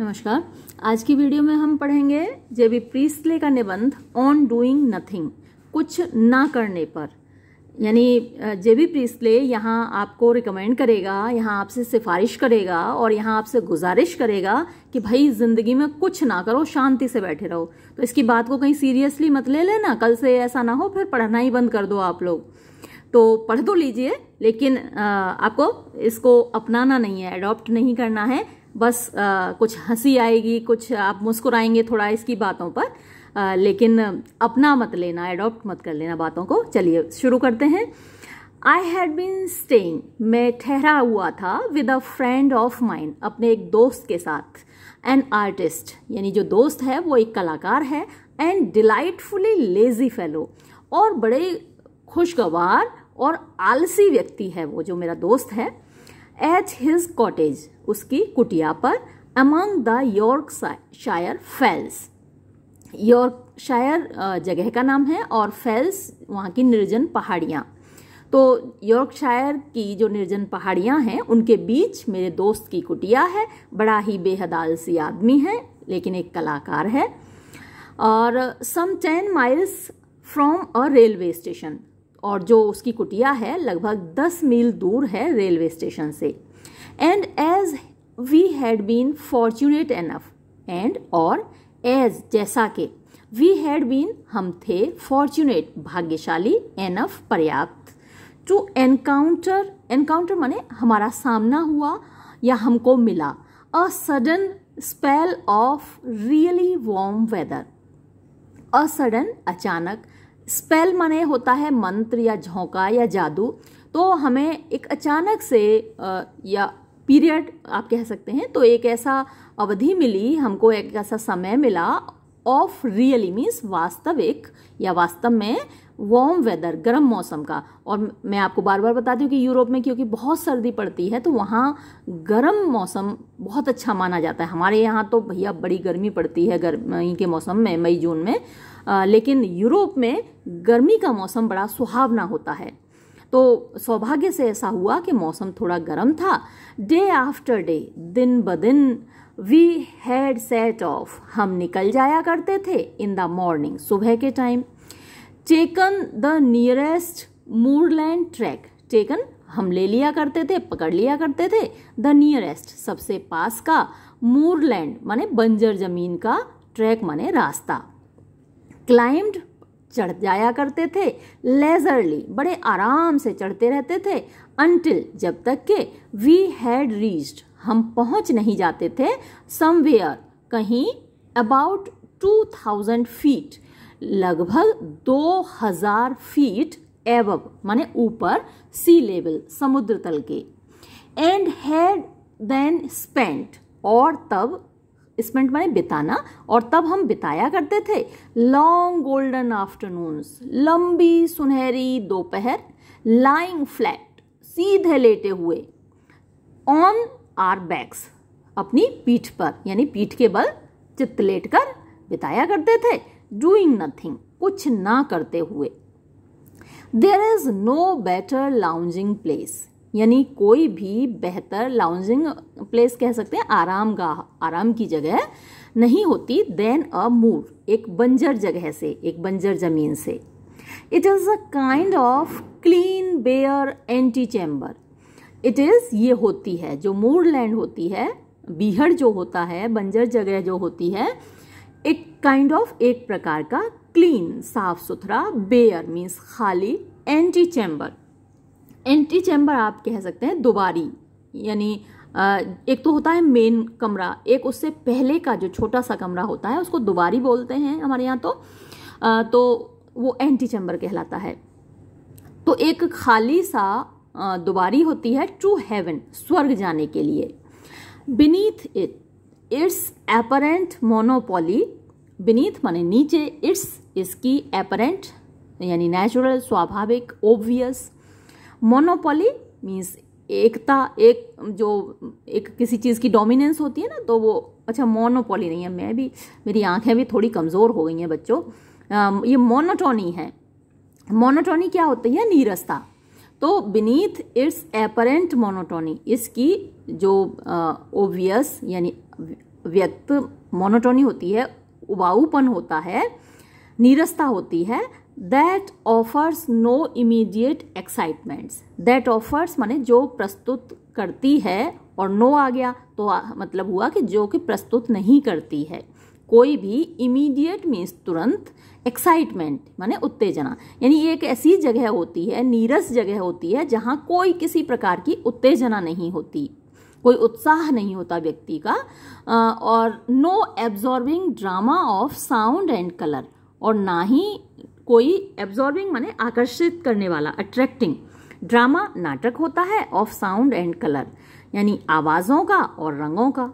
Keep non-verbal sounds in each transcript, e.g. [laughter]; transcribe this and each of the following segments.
नमस्कार आज की वीडियो में हम पढ़ेंगे जेबी प्रीस्ले का निबंध ऑन डूइंग नथिंग कुछ ना करने पर यानी जेबी प्रीस्ले यहाँ आपको रिकमेंड करेगा यहाँ आपसे सिफारिश करेगा और यहाँ आपसे गुजारिश करेगा कि भाई ज़िंदगी में कुछ ना करो शांति से बैठे रहो तो इसकी बात को कहीं सीरियसली मत ले लेना कल से ऐसा ना हो फिर पढ़ना ही बंद कर दो आप लोग तो पढ़ तो लीजिए लेकिन आपको इसको अपनाना नहीं है अडॉप्ट नहीं करना है बस आ, कुछ हंसी आएगी कुछ आप मुस्कुराएंगे थोड़ा इसकी बातों पर आ, लेकिन अपना मत लेना एडॉप्ट मत कर लेना बातों को चलिए शुरू करते हैं आई हैड बीन स्टेइंग मैं ठहरा हुआ था with a friend of mind अपने एक दोस्त के साथ एन आर्टिस्ट यानी जो दोस्त है वो एक कलाकार है एंड डिलाइटफुली लेजी फेलो और बड़े खुशगवार और आलसी व्यक्ति है वो जो मेरा दोस्त है एच हिज कॉटेज उसकी कुटिया पर among the Yorkshire fells Yorkshire जगह का नाम है और फेल्स वहाँ की निर्जन पहाड़ियाँ तो यॉर्कशायर की जो निर्जन पहाड़ियाँ हैं उनके बीच मेरे दोस्त की कुटिया है बड़ा ही बेहद आलसी आदमी है लेकिन एक कलाकार है और some ten miles from a railway station और जो उसकी कुटिया है लगभग दस मील दूर है रेलवे स्टेशन से and as we had been fortunate enough and और एज जैसा कि वी हैड बीन हम थे फॉर्चुनेट भाग्यशाली एनफ पर्याप्त टू एनकाउंटर एनकाउंटर माने हमारा सामना हुआ या हमको मिला a sudden spell of really warm weather a sudden अचानक स्पेल माने होता है मंत्र या झोंका या जादू तो हमें एक अचानक से या पीरियड आप कह सकते हैं तो एक ऐसा अवधि मिली हमको एक ऐसा समय मिला ऑफ रियली मीन्स वास्तविक या वास्तव में वार्म वेदर गर्म मौसम का और मैं आपको बार बार बताती हूँ कि यूरोप में क्योंकि बहुत सर्दी पड़ती है तो वहाँ गर्म मौसम बहुत अच्छा माना जाता है हमारे यहाँ तो भैया बड़ी गर्मी पड़ती है गर्मी के मौसम में मई जून में लेकिन यूरोप में गर्मी का मौसम बड़ा सुहावना होता है तो सौभाग्य से ऐसा हुआ कि मौसम थोड़ा गर्म था डे आफ्टर डे दिन ब दिन वी हैड सेट ऑफ हम निकल जाया करते थे इन द मॉर्निंग सुबह के time taken the nearest moorland track taken हम ले लिया करते थे पकड़ लिया करते थे द नियरेस्ट सबसे पास का मूरलैंड माने बंजर जमीन का ट्रैक माने रास्ता क्लाइम्ड चढ़ जाया करते थे लेजरली बड़े आराम से चढ़ते रहते थे अनटिल जब तक के वी हैड रीच्ड हम पहुंच नहीं जाते थे समवेयर कहीं अबाउट टू थाउजेंड फीट लगभग दो हजार फीट एव माने ऊपर सी लेवल समुद्र तल के एंड हैड देन स्पेंट और तब स्पेंट माने बिताना और तब हम बिताया करते थे लॉन्ग गोल्डन आफ्टरनून्स लंबी सुनहरी दोपहर लाइंग फ्लैट सीधे लेटे हुए ऑन आर बैग्स अपनी पीठ पर यानी पीठ के बल चित्त लेट कर बिताया करते थे डूइंग नथिंग कुछ ना करते हुए there is no better lounging place यानी कोई भी बेहतर लाउंजिंग प्लेस कह सकते हैं आराम गाह आराम की जगह नहीं होती देन अ मूर एक बंजर जगह से एक बंजर जमीन से it is a kind of clean bare antechamber it is ये होती है जो मूड लैंड होती है बीहड़ जो होता है बंजर जगह जो होती है एक काइंड ऑफ एक प्रकार का क्लीन साफ सुथरा बेयर मीन्स खाली एंटी चैम्बर एंटी चैम्बर आप कह सकते हैं दोबारी यानी एक तो होता है मेन कमरा एक उससे पहले का जो छोटा सा कमरा होता है उसको दोबारी बोलते हैं हमारे यहाँ तो तो वो एंटी चैम्बर कहलाता है तो एक खाली सा दोबारी होती है टू हेवन स्वर्ग जाने के लिए beneath it its apparent monopoly beneath माने नीचे इट्स इसकी एपरेंट यानी नेचुरल स्वाभाविक ओबियस मोनोपोली मीन्स एकता एक जो एक किसी चीज़ की डोमिनेंस होती है ना तो वो अच्छा मोनोपोली नहीं है मैं भी मेरी आंखें भी थोड़ी कमज़ोर हो गई हैं बच्चों ये मोनोटोनी है मोनोटोनी क्या होती है नीरसता तो बीनीथ इट्स एपरेंट मोनोटोनी इसकी जो ओवियस यानी व्यक्त मोनोटोनी होती है उबाऊपन होता है नीरसता होती है that offers no immediate excitements that offers माने जो प्रस्तुत करती है और नो आ गया तो आ, मतलब हुआ कि जो कि प्रस्तुत नहीं करती है कोई भी इमीडिएट मीन्स तुरंत एक्साइटमेंट माने उत्तेजना यानी एक ऐसी जगह होती है नीरस जगह होती है जहाँ कोई किसी प्रकार की उत्तेजना नहीं होती कोई उत्साह नहीं होता व्यक्ति का और no absorbing drama of sound and colour और ना ही कोई एब्जॉर्बिंग माने आकर्षित करने वाला अट्रैक्टिंग ड्रामा नाटक होता है ऑफ साउंड एंड कलर यानी आवाज़ों का और रंगों का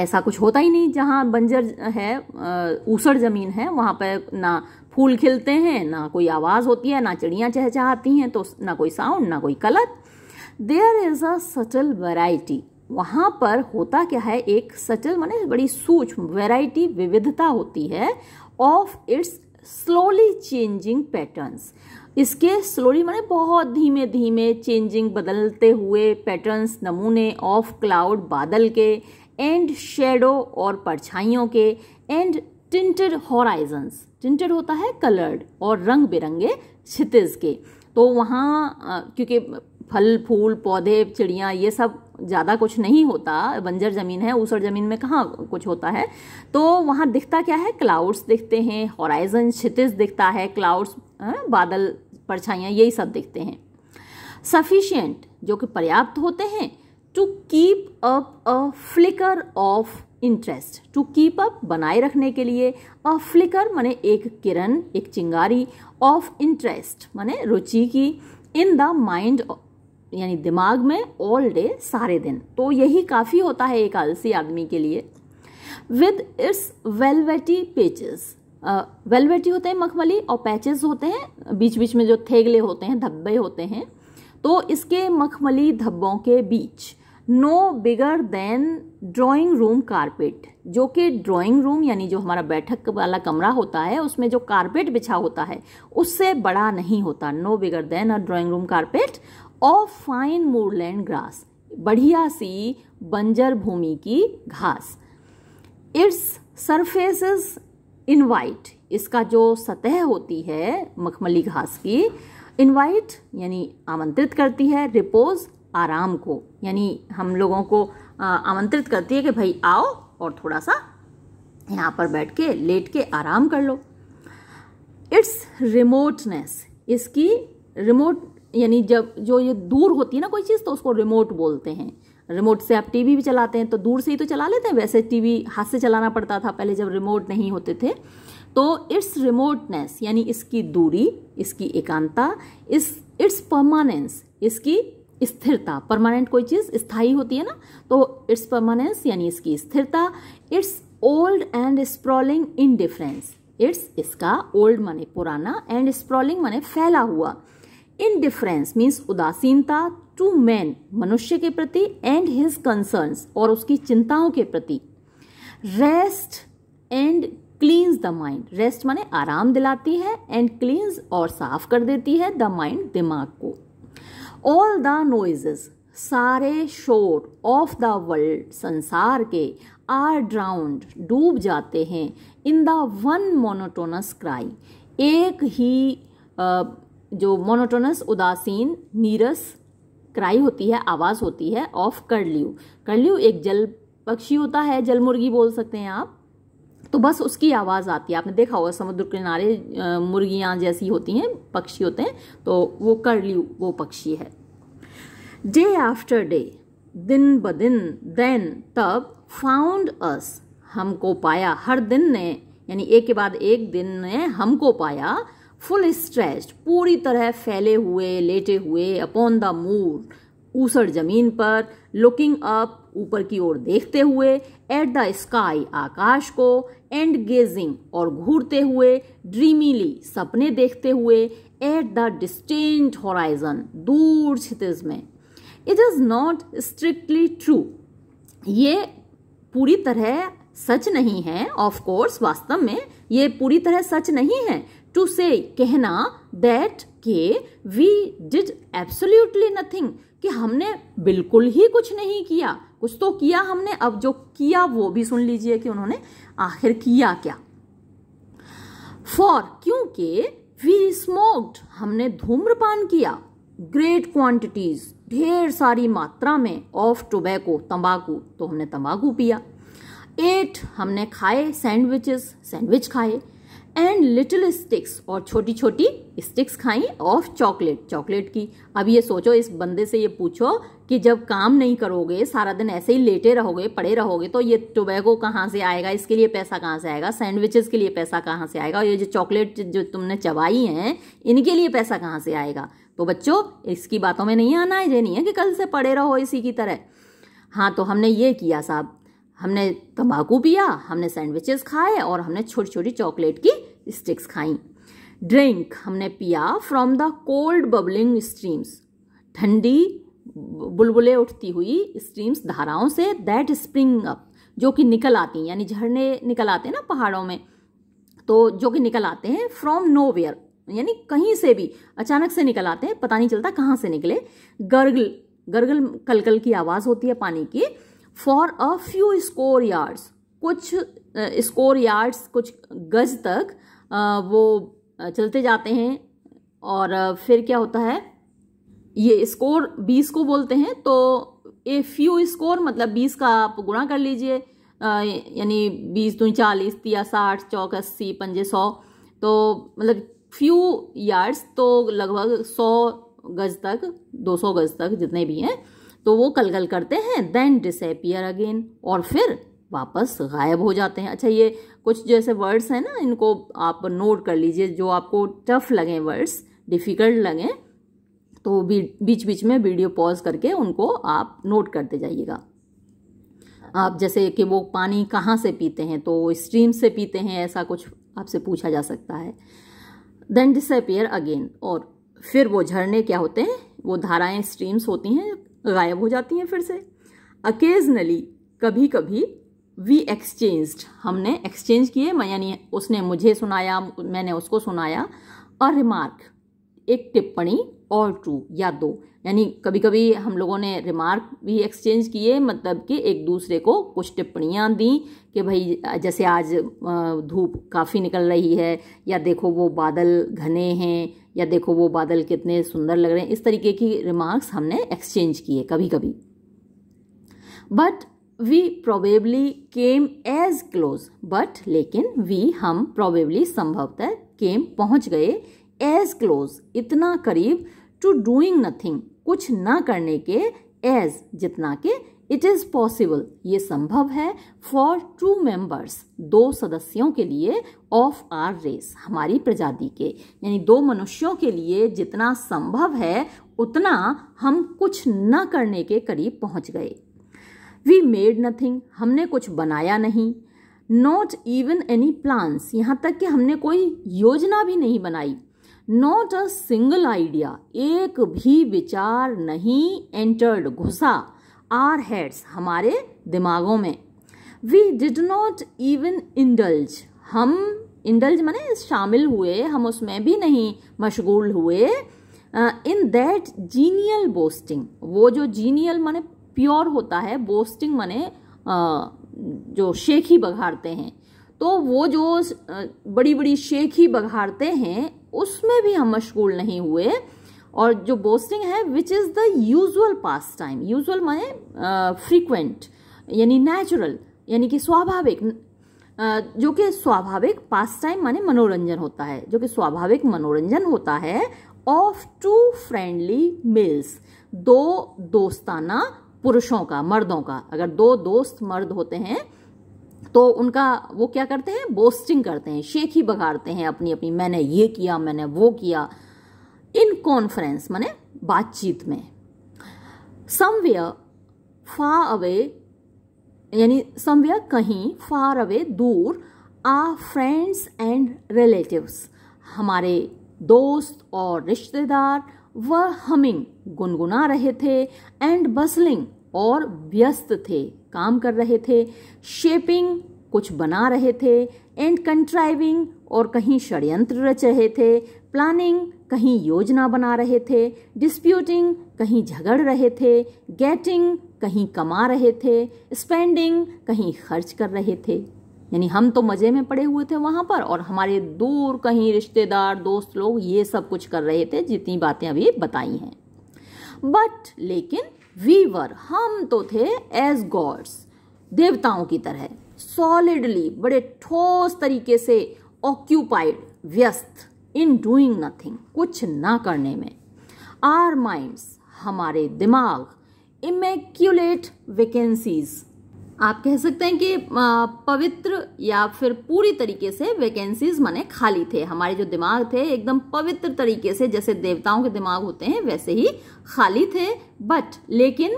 ऐसा कुछ होता ही नहीं जहाँ बंजर है ऊसड़ ज़मीन है वहाँ पर ना फूल खिलते हैं ना कोई आवाज़ होती है ना चिड़ियाँ चहचहाती हैं तो ना कोई साउंड ना कोई colour there is a subtle variety वहाँ पर होता क्या है एक सटल माने बड़ी सूक्ष्म वैरायटी विविधता होती है of its slowly changing patterns इसके स्लोली माने बहुत धीमे धीमे चेंजिंग बदलते हुए पैटर्न्स नमूने ऑफ क्लाउड बादल के एंड शेडो और परछाइयों के एंड टिंटेड हॉराइजन्स टिंटेड होता है कलर्ड और रंग बिरंगे क्षितिज के तो वहाँ क्योंकि फल फूल पौधे चिड़िया ये सब ज़्यादा कुछ नहीं होता बंजर ज़मीन है ऊसर ज़मीन में कहाँ कुछ होता है तो वहाँ दिखता क्या है क्लाउड्स दिखते हैं हॉराइजन छितिस दिखता है क्लाउड्स बादल परछाइयाँ यही सब दिखते हैं सफिशियंट जो कि पर्याप्त होते हैं to keep up a flicker of interest to keep up बनाए रखने के लिए अ फ्लिकर माने एक किरण एक चिंगारी ऑफ इंटरेस्ट माने रुचि की इन द माइंड यानी दिमाग में ऑल डे सारे दिन तो यही काफ़ी होता है एक आलसी आदमी के लिए with its velvety patches velvety होते हैं मखमली और पैचेस होते हैं बीच बीच में जो थेगले होते हैं धब्बे होते हैं तो इसके मखमली धब्बों के बीच no bigger than drawing room carpet जो कि ड्राइंग रूम यानी जो हमारा बैठक वाला कमरा होता है उसमें जो कारपेट बिछा होता है उससे बड़ा नहीं होता no bigger than a drawing room carpet और फाइन मोरलैंड ग्रास बढ़िया सी बंजर भूमि की घास इट्स सरफेस इन वाइट इसका जो सतह होती है मखमली घास की इनवाइट यानी आमंत्रित करती है रिपोज आराम को यानी हम लोगों को आमंत्रित करती है कि भाई आओ और थोड़ा सा यहाँ पर बैठ के लेट के आराम कर लो इट्स रिमोटनेस इसकी रिमोट यानी जब जो ये दूर होती है ना कोई चीज़ तो उसको रिमोट बोलते हैं रिमोट से आप टीवी भी चलाते हैं तो दूर से ही तो चला लेते हैं वैसे टीवी हाथ से चलाना पड़ता था पहले जब रिमोट नहीं होते थे तो इट्स रिमोटनेस यानी इसकी दूरी इसकी एकांता इस इट्स परमानेंस इसकी स्थिरता परमानेंट कोई चीज़ स्थायी होती है ना तो इट्स परमानेंस यानी इसकी स्थिरता its old and sprawling in its इसका ओल्ड माने पुराना एंड स्प्रॉलिंग माने फैला हुआ इनडिफरेंस मीन्स उदासीनता टू मैन मनुष्य के प्रति एंड हिज कंसर्न्स और उसकी चिंताओं के प्रति rest and cleanses the mind rest माने आराम दिलाती है एंड क्लींस और साफ कर देती है द माइंड दिमाग को ऑल द नोइजेस सारे शोर ऑफ द वर्ल्ड संसार के आर ड्राउंड डूब जाते हैं in the one monotonous cry एक ही जो मोनोटोनस उदासीन नीरस क्राई होती है आवाज़ होती है ऑफ कर करलियू एक जल पक्षी होता है जल मुर्गी बोल सकते हैं आप तो बस उसकी आवाज़ आती है आपने देखा होगा समुद्र किनारे मुर्गियाँ जैसी होती हैं पक्षी होते हैं तो वो करलियू वो पक्षी है डे आफ्टर डे दिन ब दिन देन तब फाउंड अस हमको पाया हर दिन ने यानी एक के बाद एक दिन ने हमको पाया फुल स्ट्रेस्ड पूरी तरह फैले हुए लेटे हुए अपॉन द मूड ऊसर जमीन पर लुकिंग अप ऊपर की ओर देखते हुए एट द स्काई आकाश को एंड गेजिंग और घूरते हुए ड्रीमीली सपने देखते हुए एट द डिस्टेंट हॉराइजन दूर क्षितिज में it is not strictly true ये पूरी तरह सच नहीं है ऑफ कोर्स वास्तव में ये पूरी तरह सच नहीं है टू से कहना दैट के वी डिड एब्सोल्यूटली नथिंग कि हमने बिल्कुल ही कुछ नहीं किया कुछ तो किया हमने अब जो किया वो भी सुन लीजिए कि उन्होंने आखिर किया क्या फॉर क्योंकि वी स्मोक्ड हमने धूम्रपान किया ग्रेट क्वांटिटीज ढेर सारी मात्रा में ऑफ टोबैको तंबाकू तो हमने तंबाकू पिया एट हमने खाए सैंडविचेस सैंडविच खाए एंड लिटिल स्टिक्स और छोटी छोटी स्टिक्स खाई ऑफ चॉकलेट चॉकलेट की अब ये सोचो इस बंदे से ये पूछो कि जब काम नहीं करोगे सारा दिन ऐसे ही लेटे रहोगे पड़े रहोगे तो ये टोबैगो कहाँ से आएगा इसके लिए पैसा कहाँ से आएगा सैंडविचेस के लिए पैसा कहाँ से आएगा और ये जो चॉकलेट जो तुमने चबाई हैं इनके लिए पैसा कहाँ से आएगा तो बच्चों इसकी बातों में नहीं आना है ये नहीं है कि कल से पड़े रहो इसी की तरह हाँ तो हमने ये किया साहब हमने तंबाकू पिया हमने सैंडविचेस खाए और हमने छोटी छोटी चॉकलेट की स्टिक्स खाई ड्रिंक हमने पिया from the cold bubbling streams ठंडी बुलबुलें उठती हुई स्ट्रीम्स धाराओं से दैट स्प्रिंग अप जो कि निकल आती हैं यानी झरने निकल आते हैं ना पहाड़ों में तो जो कि निकल आते हैं फ्रॉम नो वेयर यानी कहीं से भी अचानक से निकल आते हैं पता नहीं चलता कहाँ से निकले गर्गल गर्गल कलकल की आवाज़ होती है पानी की for a few score yards कुछ स्कोर यार्ड्स कुछ गज तक वो चलते जाते हैं और फिर क्या होता है ये स्कोर बीस को बोलते हैं तो ए फ्यू स्कोर मतलब बीस का आप गुणा कर लीजिए यानी बीस दूँ चालीस तिया साठ चौक अस्सी पंजे सौ तो मतलब फ्यू यार्ड्स तो लगभग सौ गज तक दो सौ गज तक जितने भी हैं तो वो कलगल करते हैं देन डिसपियर अगेन और फिर वापस गायब हो जाते हैं अच्छा ये कुछ जैसे वर्ड्स हैं ना इनको आप नोट कर लीजिए जो आपको टफ लगें वर्ड्स डिफ़िकल्ट लगें तो बीच बीच में वीडियो पॉज करके उनको आप नोट करते जाइएगा आप जैसे कि वो पानी कहाँ से पीते हैं तो स्ट्रीम से पीते हैं ऐसा कुछ आपसे पूछा जा सकता है देन डिसपियर अगेन और फिर वो झरने क्या होते हैं वो धाराएं स्ट्रीम्स होती हैं गायब हो जाती हैं फिर से अकेजनली कभी कभी वी एक्सचेंज हमने एक्सचेंज किए यानी उसने मुझे सुनाया मैंने उसको सुनाया और रिमार्क एक टिप्पणी और टू या दो यानी कभी कभी हम लोगों ने रिमार्क भी एक्सचेंज किए मतलब कि एक दूसरे को कुछ टिप्पणियाँ दी कि भाई जैसे आज धूप काफ़ी निकल रही है या देखो वो बादल घने हैं या देखो वो बादल कितने सुंदर लग रहे हैं इस तरीके की रिमार्क्स हमने एक्सचेंज किए कभी कभी but we probably came as close but लेकिन वी हम प्रोबेबली संभवतः केम पहुंच गए एज क्लोज इतना करीब टू डूइंग नथिंग कुछ ना करने के एज जितना के इट इज़ पॉसिबल ये संभव है फॉर टू मेंबर्स दो सदस्यों के लिए ऑफ आर रेस हमारी प्रजाति के यानी दो मनुष्यों के लिए जितना संभव है उतना हम कुछ न करने के करीब पहुंच गए वी मेड नथिंग हमने कुछ बनाया नहीं नॉट इवन एनी प्लान्स यहाँ तक कि हमने कोई योजना भी नहीं बनाई नॉट अ सिंगल आइडिया एक भी विचार नहीं एंटर्ड घुसा आर हेड्स हमारे दिमागों में we did not even indulge हम इंडल्ज माने शामिल हुए हम उसमें भी नहीं मशगूल हुए इन दैट जीनियल बोस्टिंग वो जो जीनियल माने प्योर होता है बोस्टिंग माने जो शेखी बघाड़ते हैं तो वो जो बड़ी बड़ी शेखी बघाड़ते हैं उसमें भी हम मशगूल नहीं हुए और जो बोस्टिंग है which is the usual pastime usual माने फ्रीक्वेंट यानी नेचुरल यानी कि स्वाभाविक जो कि स्वाभाविक पास टाइम माने मनोरंजन होता है जो कि स्वाभाविक मनोरंजन होता है ऑफ टू फ्रेंडली मेल्स दो दोस्ताना पुरुषों का मर्दों का अगर दो दोस्त मर्द होते हैं तो उनका वो क्या करते हैं बोस्टिंग करते हैं शेख ही बघाड़ते हैं अपनी अपनी मैंने ये किया मैंने वो किया इन कॉन्फ्रेंस माने बातचीत में समवेयर फार अवे यानी समवेयर कहीं फार अवे दूर आ फ्रेंड्स एंड रिलेटिव्स हमारे दोस्त और रिश्तेदार व हमिंग गुनगुना रहे थे एंड बसलिंग और व्यस्त थे काम कर रहे थे शेपिंग कुछ बना रहे थे एंड कंट्राइविंग और कहीं षड्यंत्र रच रहे थे प्लानिंग कहीं योजना बना रहे थे डिस्प्यूटिंग कहीं झगड़ रहे थे गेटिंग कहीं कमा रहे थे स्पेंडिंग कहीं खर्च कर रहे थे यानी हम तो मज़े में पड़े हुए थे वहाँ पर और हमारे दूर कहीं रिश्तेदार दोस्त लोग ये सब कुछ कर रहे थे जितनी बातें अभी बताई हैं बट लेकिन वीवर हम तो थे एज गॉड्स देवताओं की तरह सॉलिडली बड़े ठोस तरीके से ऑक्यूपाइड व्यस्त इन डूइंग नथिंग कुछ ना करने में आर माइंड्स हमारे दिमाग इमेक्यूलेट वैकेंसीज आप कह सकते हैं कि पवित्र या फिर पूरी तरीके से वैकेंसीज माने खाली थे हमारे जो दिमाग थे एकदम पवित्र तरीके से जैसे देवताओं के दिमाग होते हैं वैसे ही खाली थे बट लेकिन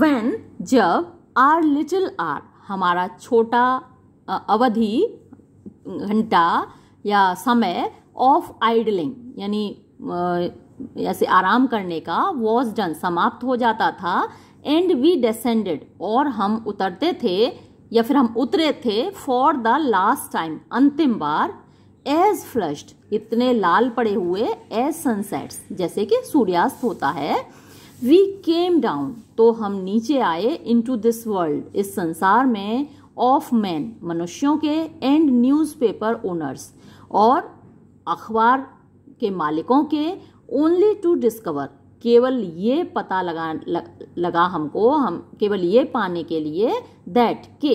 वेन जब आर लिटिल आर हमारा छोटा अवधि घंटा या समय ऑफ आइडलिंग यानी ऐसे आराम करने का वॉज डन समाप्त हो जाता था एंड वी डिसेंडेड और हम उतरते थे या फिर हम उतरे थे फॉर द लास्ट टाइम अंतिम बार एज फ्लश्ड इतने लाल पड़े हुए एज सनसेट्स जैसे कि सूर्यास्त होता है वी केम डाउन तो हम नीचे आए इन टू दिस वर्ल्ड इस संसार में ऑफ मैन मनुष्यों के एंड न्यूज़पेपर ओनर्स और अखबार के मालिकों के ओनली टू डिस्कवर केवल ये पता लगा लगा हमको हम केवल ये पाने के लिए दैट के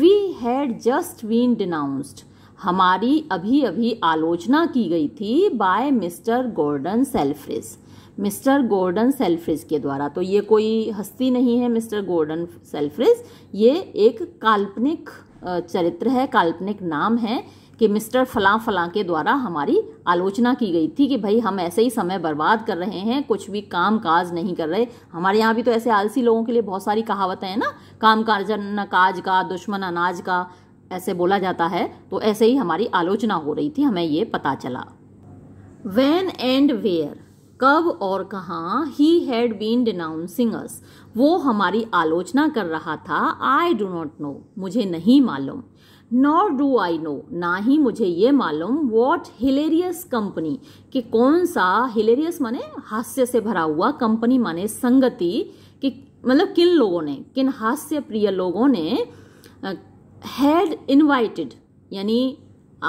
we had just been denounced हमारी अभी अभी आलोचना की गई थी by mister Gordon Selfridge mister Gordon Selfridge के द्वारा तो ये कोई हस्ती नहीं है मिस्टर गोर्डन सेल्फ्रिज ये एक काल्पनिक चरित्र है काल्पनिक नाम है कि मिस्टर फलां फलां के द्वारा हमारी आलोचना की गई थी कि भाई हम ऐसे ही समय बर्बाद कर रहे हैं कुछ भी काम काज नहीं कर रहे हमारे यहाँ भी तो ऐसे आलसी लोगों के लिए बहुत सारी कहावतें हैं ना काम काज न काज का दुश्मन अनाज का ऐसे बोला जाता है तो ऐसे ही हमारी आलोचना हो रही थी हमें ये पता चला वैन एंड वेयर कब और कहाँ he had been denouncing us वो हमारी आलोचना कर रहा था आई डो नॉट नो मुझे नहीं मालूम नॉट डू आई नो ना ही मुझे ये मालूम वॉट हिलेरियस कंपनी कि कौन सा हिलेरियस माने हास्य से भरा हुआ कंपनी माने संगति कि मतलब किन लोगों ने किन हास्य प्रिय लोगों ने हैड इनवाइटेड यानी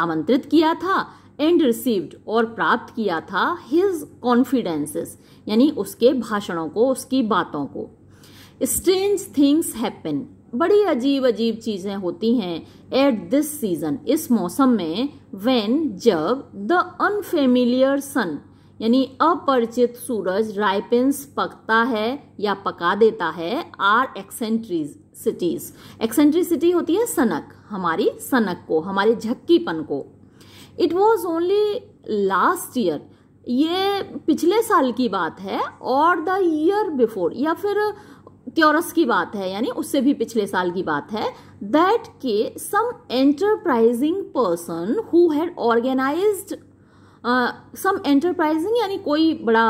आमंत्रित किया था एंड रिसीव्ड और प्राप्त किया था हिज कॉन्फिडेंसेस यानी उसके भाषणों को उसकी बातों को स्ट्रेंज थिंग्स हैपन बड़ी अजीब अजीब चीज़ें होती हैं एट दिस सीज़न इस मौसम में वेन जब द अनफेमिलियर सन यानी अपरिचित सूरज राइपेंस पकता है या पका देता है आर एक्सेंट्रीज सिटीज एक्सेंट्रिसिटी होती है सनक हमारी सनक को हमारे झक्कीपन को it was only last year ये पिछले साल की बात है और द ईयर बिफोर या फिर क्योरस की बात है यानी उससे भी पिछले साल की बात है दैट के some enterprising person who had organize some enterprising यानी कोई बड़ा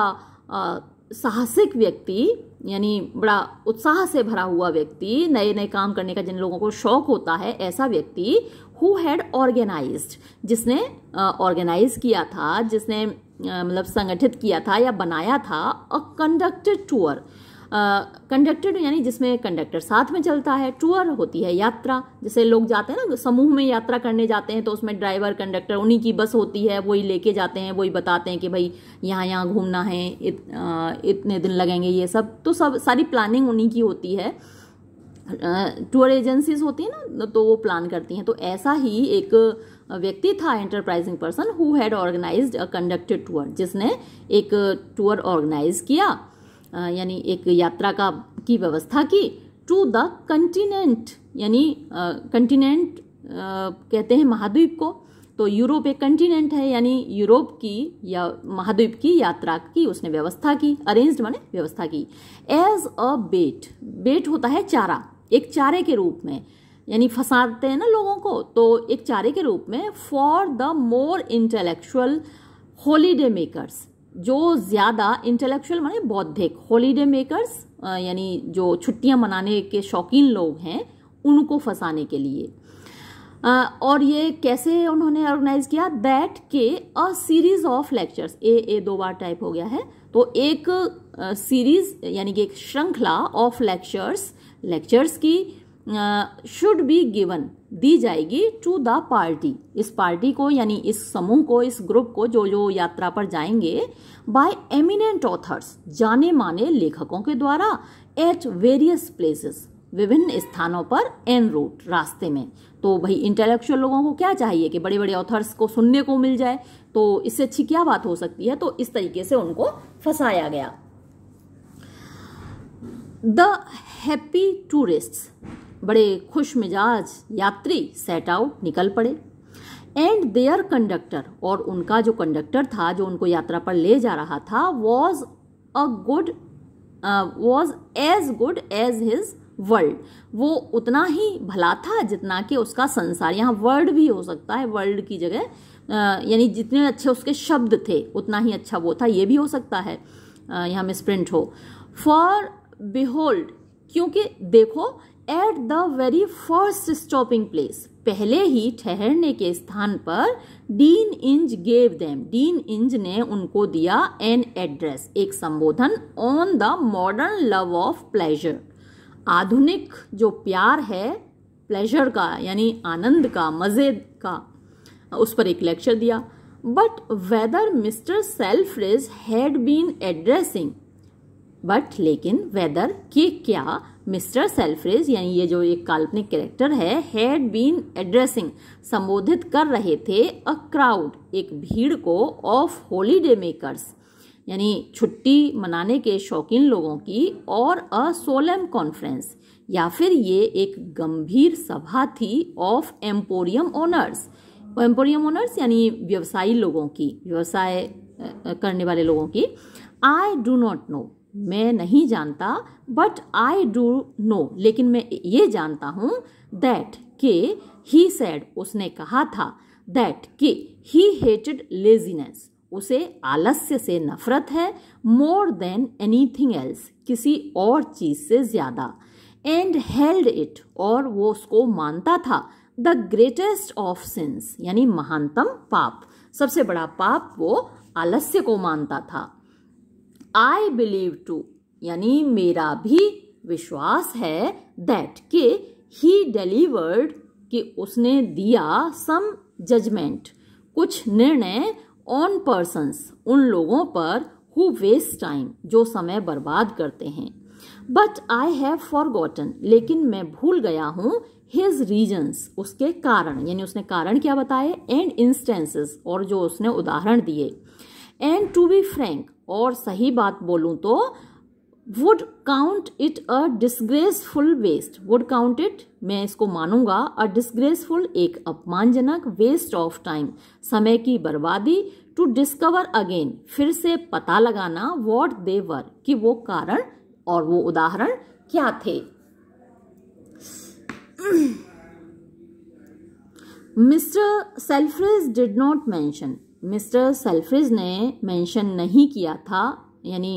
uh, साहसिक व्यक्ति यानी बड़ा उत्साह से भरा हुआ व्यक्ति नए नए काम करने का जिन लोगों को शौक होता है ऐसा व्यक्ति हु हैड ऑर्गेनाइज जिसने ऑर्गेनाइज uh, किया था जिसने uh, मतलब संगठित किया था या बनाया था अ कंडक्टेड टूर कंडक्टेड यानी जिसमें कंडक्टर साथ में चलता है टूअर होती है यात्रा जैसे लोग जाते हैं ना समूह में यात्रा करने जाते हैं तो उसमें ड्राइवर कंडक्टर उन्हीं की बस होती है वही लेके जाते हैं वही बताते हैं कि भाई यहाँ यहाँ घूमना है इत, आ, इतने दिन लगेंगे ये सब तो सब सारी प्लानिंग उन्हीं की होती है टूर एजेंसीज होती है ना तो वो प्लान करती हैं तो ऐसा ही एक व्यक्ति था enterprising person who had organized conducted tour जिसने एक टूर ऑर्गेनाइज किया यानी एक यात्रा का की व्यवस्था की टू द कंटिनेंट यानी कंटिनेंट कहते हैं महाद्वीप को तो यूरोप एक कंटिनेंट है यानी यूरोप की या महाद्वीप की यात्रा की उसने व्यवस्था की अरेंज्ड माने व्यवस्था की एज अ बेट बेट होता है चारा एक चारे के रूप में यानी फंसाते हैं ना लोगों को तो एक चारे के रूप में for the more intellectual holiday makers जो ज़्यादा इंटेलेक्चुअल माने बौद्धिक हॉलीडे मेकर्स यानी जो छुट्टियां मनाने के शौकीन लोग हैं उनको फंसाने के लिए और ये कैसे उन्होंने ऑर्गेनाइज किया दैट के a series of lectures a a दो बार टाइप हो गया है तो एक सीरीज यानी कि एक श्रृंखला ऑफ लेक्चर्स लेक्चर्स की शुड बी गिवन दी जाएगी टू द पार्टी इस पार्टी को यानी इस समूह को इस ग्रुप को जो जो यात्रा पर जाएंगे बाय एमिनेंट ऑथर्स जाने माने लेखकों के द्वारा एट वेरियस प्लेसेस विभिन्न स्थानों पर एन रूट रास्ते में तो भाई इंटेलेक्चुअल लोगों को क्या चाहिए कि बड़े बड़े ऑथर्स को सुनने को मिल जाए तो इससे अच्छी क्या बात हो सकती है तो इस तरीके से उनको फंसाया गया द हैप्पी टूरिस्ट बड़े खुश मिजाज यात्री सेट आउट निकल पड़े एंड देयर कंडक्टर और उनका जो कंडक्टर था जो उनको यात्रा पर ले जा रहा था was a good was as good as his world वो उतना ही भला था जितना कि उसका संसार यहाँ वर्ल्ड भी हो सकता है वर्ल्ड की जगह यानी जितने अच्छे उसके शब्द थे उतना ही अच्छा वो था ये भी हो सकता है यहाँ मिसप्रिंट हो फॉर बिहोल्ड क्योंकि देखो at the very first stopping place पहले ही ठहरने के स्थान पर डीन इंज गेव देम डीन इंज ने उनको दिया एन एड्रेस एक संबोधन on the modern love of pleasure आधुनिक जो प्यार है प्लेजर का यानी आनंद का मज़े का उस पर एक लेक्चर दिया but whether mister Selfridge had been addressing but लेकिन वेदर कि क्या मिस्टर सेल्फ्रेज यानी ये जो एक काल्पनिक कैरेक्टर है हैड बीन एड्रेसिंग संबोधित कर रहे थे अ क्राउड एक भीड़ को ऑफ होलीडे मेकर्स यानी छुट्टी मनाने के शौकीन लोगों की और अ सोलम कॉन्फ्रेंस या फिर ये एक गंभीर सभा थी of emporium owners emporium owners यानी व्यवसायी लोगों की व्यवसाय करने वाले लोगों की आई डू नॉट नो मैं नहीं जानता बट आई डू नो लेकिन मैं ये जानता हूँ दैट के ही सैड उसने कहा था दैट के ही हेटेड लेजीनेस उसे आलस्य से नफरत है मोर देन एनीथिंग एल्स किसी और चीज़ से ज़्यादा एंड हेल्ड इट और वो उसको मानता था द ग्रेटेस्ट ऑफ सिंस यानी महानतम पाप सबसे बड़ा पाप वो आलस्य को मानता था आई बिलीव टू यानी मेरा भी विश्वास है दैट के ही डिलीवर्ड कि उसने दिया सम जजमेंट कुछ निर्णय ऑन पर्सन्स उन लोगों पर हु वेस्ट टाइम जो समय बर्बाद करते हैं but I have forgotten लेकिन मैं भूल गया हूँ हिज रीजन्स उसके कारण यानी उसने कारण क्या बताए एंड इंस्टेंसेस और जो उसने उदाहरण दिए एंड टू बी फ्रैंक और सही बात बोलूँ तो would count it a disgraceful waste would count it मैं इसको मानूंगा अ डिसग्रेसफुल एक अपमानजनक वेस्ट ऑफ टाइम समय की बर्बादी टू डिस्कवर अगेन फिर से पता लगाना वॉट देवर कि वो कारण और वो उदाहरण क्या थे mister Selfridge did not mention mister Selfridge ने मेंशन नहीं किया था यानी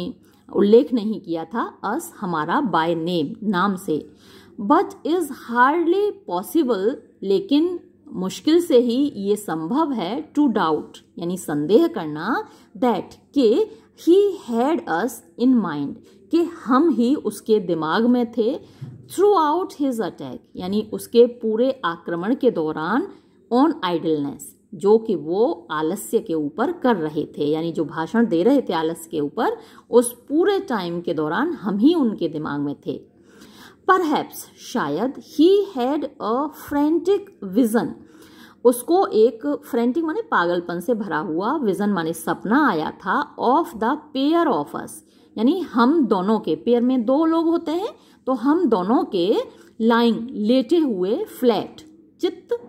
उल्लेख नहीं किया था अस हमारा बाय नेम नाम से बट इज़ हार्डली पॉसिबल लेकिन मुश्किल से ही ये संभव है टू डाउट यानी संदेह करना दैट के he had us in mind कि हम ही उसके दिमाग में थे थ्रू आउट हिज अटैक यानी उसके पूरे आक्रमण के दौरान ऑन आइडलनेस जो कि वो आलस्य के ऊपर कर रहे थे यानी जो भाषण दे रहे थे आलस्य के ऊपर उस पूरे टाइम के दौरान हम ही उनके दिमाग में थे पर शायद ही हैड अ फ्रेंटिक विजन उसको एक फ्रेंटिक माने पागलपन से भरा हुआ विजन माने सपना आया था of the pair of us यानी हम दोनों के पेयर में दो लोग होते हैं तो हम दोनों के लाइंग लेटे हुए फ्लैट चित्त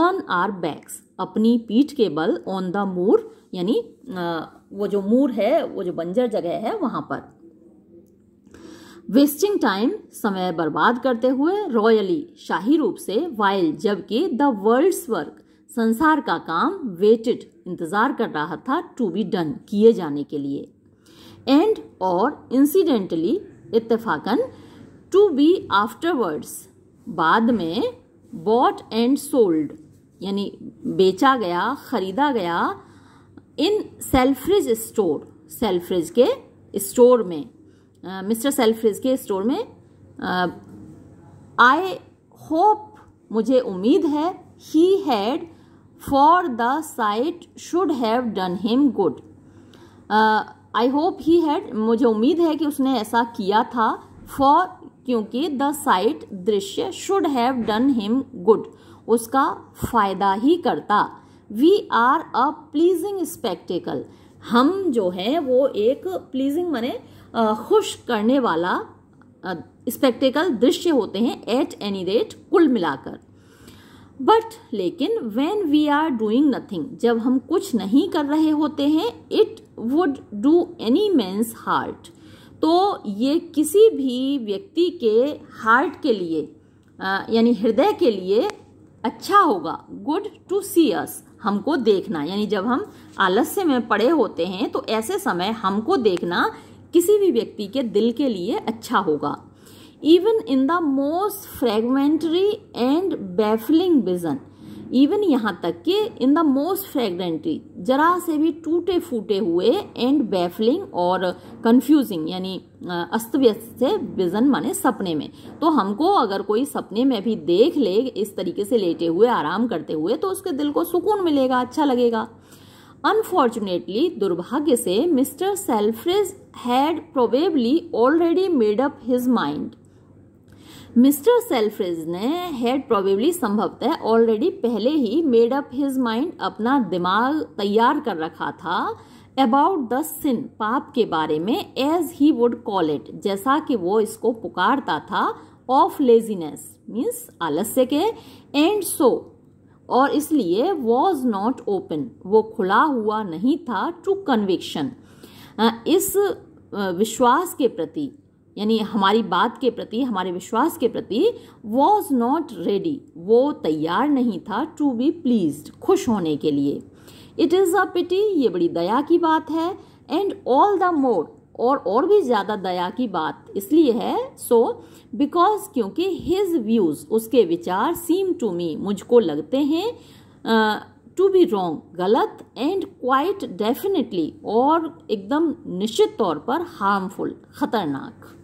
ऑन आर बैक्स अपनी पीठ के बल ऑन द मूर यानी वो जो मूर है वो जो बंजर जगह है वहां पर वेस्टिंग टाइम समय बर्बाद करते हुए रॉयली शाही रूप से वाइल जबकि द वर्ल्ड्स वर्क संसार का काम वेटेड इंतजार कर रहा था टू बी डन किए जाने के लिए एंड और इंसिडेंटली इतफाकन टू बी आफ्टरवर्ड्स बाद में बॉट एंड सोल्ड यानी बेचा गया खरीदा गया इन सेल्फ्रिज स्टोर सेल्फ्रिज के स्टोर में मिस्टर सेल्फ्रिज के स्टोर में आई होप मुझे उम्मीद है he had for the sight should have done him good I hope he had मुझे उम्मीद है कि उसने ऐसा किया था फॉर क्योंकि द साइट दृश्य should have done him good उसका फ़ायदा ही करता we are a pleasing spectacle हम जो है वो एक प्लीजिंग माने खुश करने वाला स्पेक्टिकल दृश्य होते हैं एट एनी रेट कुल मिलाकर बट लेकिन when we are doing nothing जब हम कुछ नहीं कर रहे होते हैं it would do any man's heart तो ये किसी भी व्यक्ति के हार्ट के लिए यानी हृदय के लिए अच्छा होगा गुड टू सी अस हमको देखना यानी जब हम आलस्य में पड़े होते हैं तो ऐसे समय हमको देखना किसी भी व्यक्ति के दिल के लिए अच्छा होगा even in the most fragmentary and baffling vision even यहाँ तक कि इन द मोस्ट फ्रेगरेंटली जरा से भी टूटे फूटे हुए एंड बैफलिंग और कंफ्यूजिंग यानी अस्त व्यस्त से विजन माने सपने में तो हमको अगर कोई सपने में भी देख ले इस तरीके से लेटे हुए आराम करते हुए तो उसके दिल को सुकून मिलेगा अच्छा लगेगा अनफॉर्चुनेटली दुर्भाग्य से mister Selfridge had probably already made up his mind mister Selfridge ने हेड प्रोबेबली संभवतः ऑलरेडी पहले ही मेड अप हिज माइंड अपना दिमाग तैयार कर रखा था अबाउट द सिन पाप के बारे में as he would call it जैसा कि वो इसको पुकारता था ऑफ लेजीनेस मीन्स आलस्य के एंड सो और इसलिए वॉज नॉट ओपन वो खुला हुआ नहीं था टू कन्विक्शन इस विश्वास के प्रति यानी हमारी बात के प्रति हमारे विश्वास के प्रति वॉज नॉट रेडी वो तैयार नहीं था टू बी प्लीज खुश होने के लिए इट इज़ अ पिटी ये बड़ी दया की बात है एंड ऑल द मोर और और भी ज़्यादा दया की बात इसलिए है सो बिकॉज क्योंकि हिज व्यूज़ उसके विचार सीम टू मी मुझको लगते हैं टू बी रॉन्ग गलत एंड क्वाइट डेफिनेटली और एकदम निश्चित तौर पर हार्मफुल खतरनाक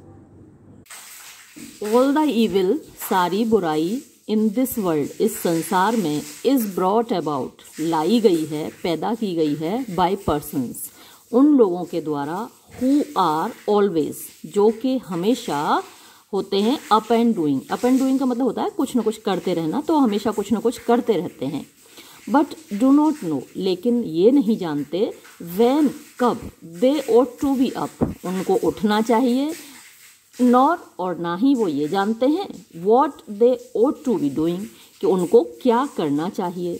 ऑल द ईविल सारी बुराई इन दिस वर्ल्ड इस संसार में इज़ ब्रॉट अबाउट लाई गई है पैदा की गई है बाई पर्सनस उन लोगों के द्वारा हु आर ऑलवेज जो कि हमेशा होते हैं up and doing up and doing का मतलब होता है कुछ ना कुछ करते रहना तो हमेशा कुछ ना कुछ करते रहते हैं बट डू नॉट नो लेकिन ये नहीं जानते वैन कब they ought to be up उनको उठना चाहिए नॉर और ना ही वो ये जानते हैं what they ought to be doing कि उनको क्या करना चाहिए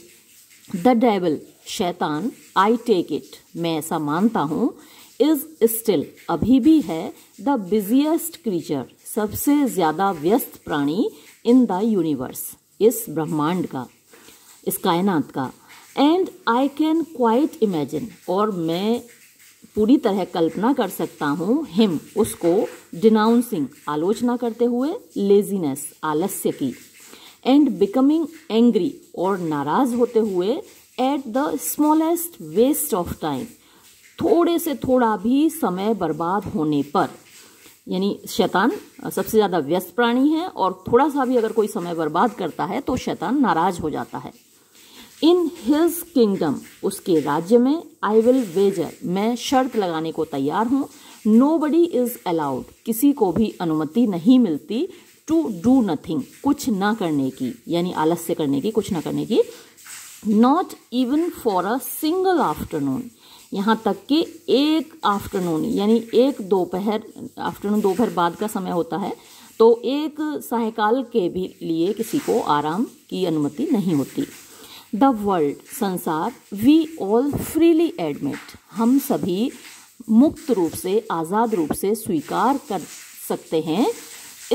द डेवल शैतान आई टेक इट मैं ऐसा मानता हूँ इज स्टिल अभी भी है द बिजिएस्ट क्रीचर सबसे ज़्यादा व्यस्त प्राणी इन द यूनिवर्स इस ब्रह्मांड का इस कायनात का and I can quite imagine और मैं पूरी तरह कल्पना कर सकता हूँ हिम उसको डिनाउंसिंग आलोचना करते हुए लेजीनेस आलस्य की एंड बिकमिंग एंग्री और नाराज होते हुए at the smallest waste of time थोड़े से थोड़ा भी समय बर्बाद होने पर यानी शैतान सबसे ज़्यादा व्यस्त प्राणी है और थोड़ा सा भी अगर कोई समय बर्बाद करता है तो शैतान नाराज हो जाता है इन हिज किंगडम उसके राज्य में आई विल वेजर मैं शर्त लगाने को तैयार हूँ नो बडी इज़ अलाउड किसी को भी अनुमति नहीं मिलती टू डू नथिंग कुछ ना करने की यानी आलस्य करने की कुछ ना करने की not even for a single afternoon यहाँ तक कि एक आफ्टरनून यानी एक दोपहर आफ्टरनून दोपहर बाद का समय होता है तो एक सहकाल के भी लिए किसी को आराम की अनुमति नहीं होती द वर्ल्ड संसार वी ऑल फ्रीली एडमिट हम सभी मुक्त रूप से आज़ाद रूप से स्वीकार कर सकते हैं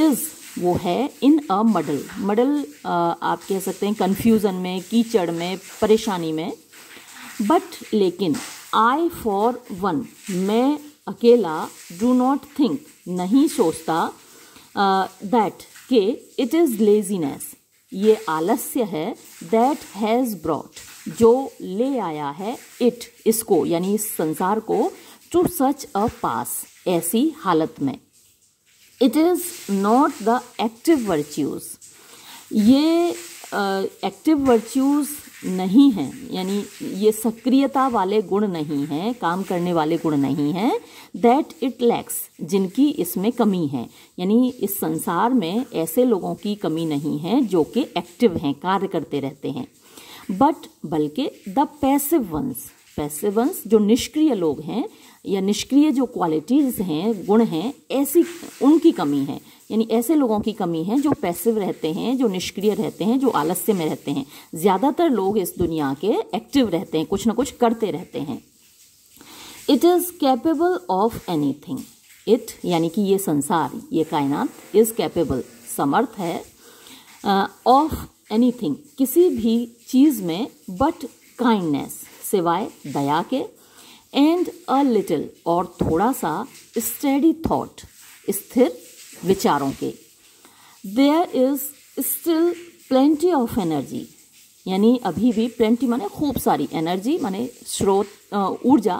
इज़ वो है इन अ मडल मडल आप कह सकते हैं कन्फ्यूज़न में कीचड़ में परेशानी में बट लेकिन आई फॉर वन मैं अकेला डू नॉट थिंक नहीं सोचता दैट के इट इज़ लेजीनेस ये आलस्य है दैट हैज़ ब्रॉट जो ले आया है इट इसको यानी इस संसार को टू सच अ पास ऐसी हालत में it is not the active virtues ये एक्टिव uh, वर्च्यूज़ नहीं हैं यानी ये सक्रियता वाले गुण नहीं हैं काम करने वाले गुण नहीं हैं दैट इट लैक्स जिनकी इसमें कमी है यानी इस संसार में ऐसे लोगों की कमी नहीं है जो कि एक्टिव हैं कार्य करते रहते हैं बट बल्कि द पैसिव वंस पैसिवंस जो निष्क्रिय लोग हैं या निष्क्रिय जो क्वालिटीज़ हैं गुण हैं ऐसी उनकी कमी है यानी ऐसे लोगों की कमी है जो पैसिव रहते हैं जो निष्क्रिय रहते हैं जो आलस्य में रहते हैं ज़्यादातर लोग इस दुनिया के एक्टिव रहते हैं कुछ ना कुछ करते रहते हैं it is capable of anything it यानी कि ये संसार ये कायनात इज़ कैपेबल समर्थ है ऑफ एनी थिंग किसी भी चीज़ में बट काइंडनेस सिवाय दया के एंड अ लिटिल और थोड़ा सा स्टडी थॉट स्थिर विचारों के there is still plenty of energy यानी अभी भी प्लेंटी माने खूब सारी एनर्जी माने स्रोत ऊर्जा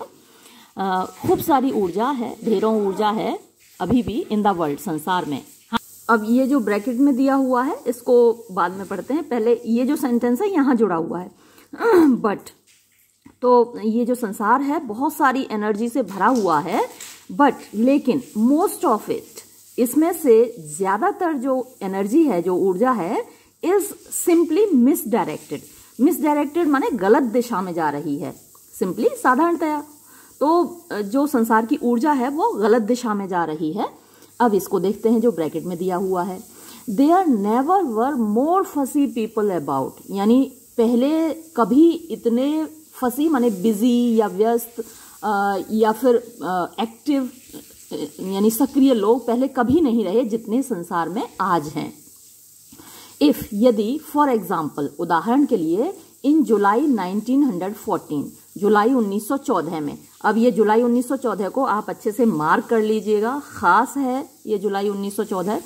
खूब सारी ऊर्जा है ढेरों ऊर्जा है अभी भी इन द वर्ल्ड संसार में हाँ अब ये जो ब्रैकेट में दिया हुआ है इसको बाद में पढ़ते हैं पहले ये जो सेंटेंस है यहाँ जुड़ा हुआ है बट [clears throat] तो ये जो संसार है बहुत सारी एनर्जी से भरा हुआ है बट लेकिन मोस्ट ऑफ इट इसमें से ज़्यादातर जो एनर्जी है जो ऊर्जा है इज सिंपली मिसडायरेक्टेड मिसडायरेक्टेड माने गलत दिशा में जा रही है सिंपली साधारणतया तो जो संसार की ऊर्जा है वो गलत दिशा में जा रही है अब इसको देखते हैं जो ब्रैकेट में दिया हुआ है दे आर नेवर वर मोर फसी पीपल अबाउट यानी पहले कभी इतने फंसी माने बिजी या व्यस्त या फिर एक्टिव यानी सक्रिय लोग पहले कभी नहीं रहे जितने संसार में आज हैं इफ यदि फॉर एग्जाम्पल उदाहरण के लिए इन जुलाई 1914 जुलाई 1914 में अब ये जुलाई 1914 को आप अच्छे से मार्क कर लीजिएगा खास है ये जुलाई 1914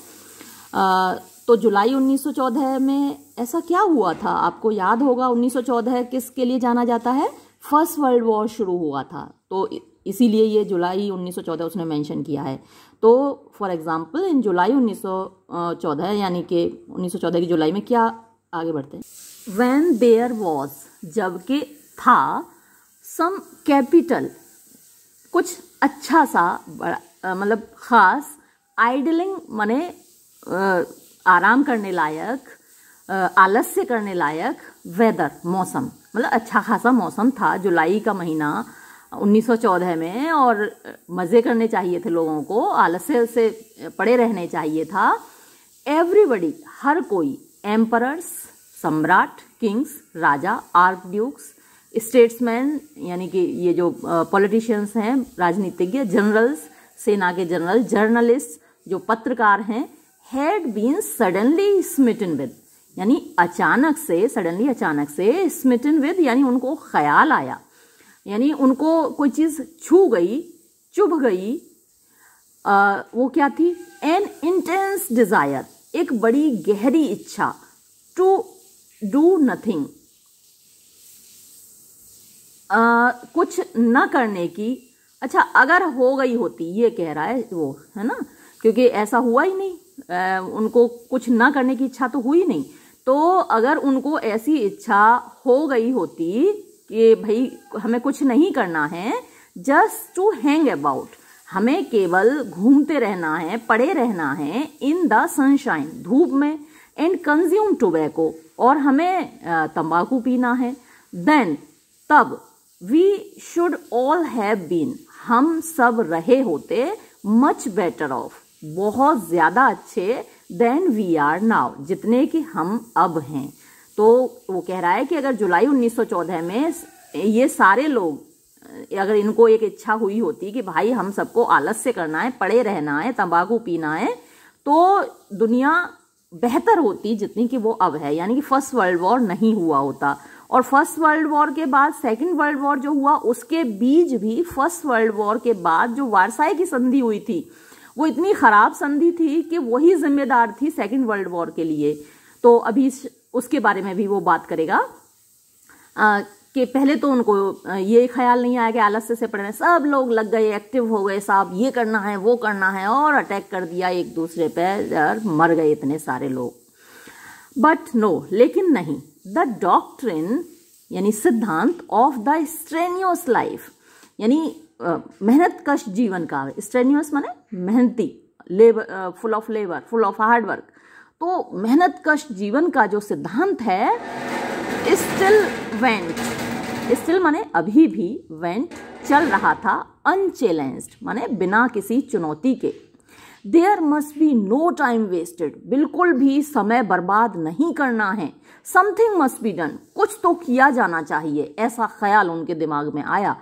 आ, तो जुलाई 1914 में ऐसा क्या हुआ था आपको याद होगा 1914 किसके लिए जाना जाता है फर्स्ट वर्ल्ड वॉर शुरू हुआ था तो इसीलिए ये जुलाई 1914 उसने मेंशन किया है तो फॉर एग्जांपल इन जुलाई 1914 यानी कि 1914 की जुलाई में क्या आगे बढ़ते हैं वैन देयर वॉज जबकि था सम कैपिटल कुछ अच्छा सा मतलब ख़ास आइडलिंग मने आराम करने लायक आलस्य करने लायक वेदर मौसम मतलब अच्छा खासा मौसम था जुलाई का महीना 1914 में और मज़े करने चाहिए थे लोगों को आलस्य से पड़े रहने चाहिए था एवरीबडी हर कोई एम्परर्स सम्राट किंग्स राजा आर्क ड्यूक्स स्टेट्समैन यानी कि ये जो पॉलिटिशियंस हैं राजनीतिज्ञ जनरल्स सेना के जनरल जर्नलिस्ट जो पत्रकार हैं had been suddenly smitten with यानी अचानक से सडनली अचानक से स्मिटन विद यानी उनको ख्याल आया यानी उनको कोई चीज़ छू गई चुभ गई आ, वो क्या थी एन इंटेंस डिज़ायर एक बड़ी गहरी इच्छा टू डू नथिंग कुछ न करने की अच्छा अगर हो गई होती ये कह रहा है वो है ना क्योंकि ऐसा हुआ ही नहीं आ, उनको कुछ ना करने की इच्छा तो हुई नहीं तो अगर उनको ऐसी इच्छा हो गई होती कि भाई हमें कुछ नहीं करना है जस्ट टू हैंग अबाउट हमें केवल घूमते रहना है पड़े रहना है इन द सनशाइन धूप में एंड कंज्यूम टोबैको और हमें तंबाकू पीना है देन तब we should all have been हम सब रहे होते मच बेटर ऑफ बहुत ज़्यादा अच्छे देन वी आर नाउ जितने कि हम अब हैं तो वो कह रहा है कि अगर जुलाई 1914 में ये सारे लोग अगर इनको एक इच्छा हुई होती कि भाई हम सबको आलस्य करना है पड़े रहना है तंबाकू पीना है तो दुनिया बेहतर होती जितनी कि वो अब है यानी कि फर्स्ट वर्ल्ड वॉर नहीं हुआ होता और फर्स्ट वर्ल्ड वॉर के बाद सेकेंड वर्ल्ड वॉर जो हुआ उसके बीच भी फर्स्ट वर्ल्ड वॉर के बाद जो वारसाई की संधि हुई थी वो इतनी ख़राब संधि थी कि वही जिम्मेदार थी सेकेंड वर्ल्ड वॉर के लिए तो अभी उसके बारे में भी वो बात करेगा कि पहले तो उनको ये ख्याल नहीं आया कि आलस्य से पढ़ने सब लोग लग गए एक्टिव हो गए साहब ये करना है वो करना है और अटैक कर दिया एक दूसरे पे यार मर गए इतने सारे लोग बट नो लेकिन नहीं द डॉक्ट्रिन यानी सिद्धांत ऑफ द स्ट्रेनियस लाइफ यानी मेहनत कश जीवन का स्ट्रेन्यूस माने मेहनती labour full of labour full of hard work तो मेहनत कश जीवन का जो सिद्धांत है स्टिल वेंट स्टिल माने अभी भी वेंट चल रहा था अनचैलेंज्ड माने बिना किसी चुनौती के there must be no time wasted बिल्कुल भी समय बर्बाद नहीं करना है समथिंग मस्ट बी डन कुछ तो किया जाना चाहिए ऐसा ख्याल उनके दिमाग में आया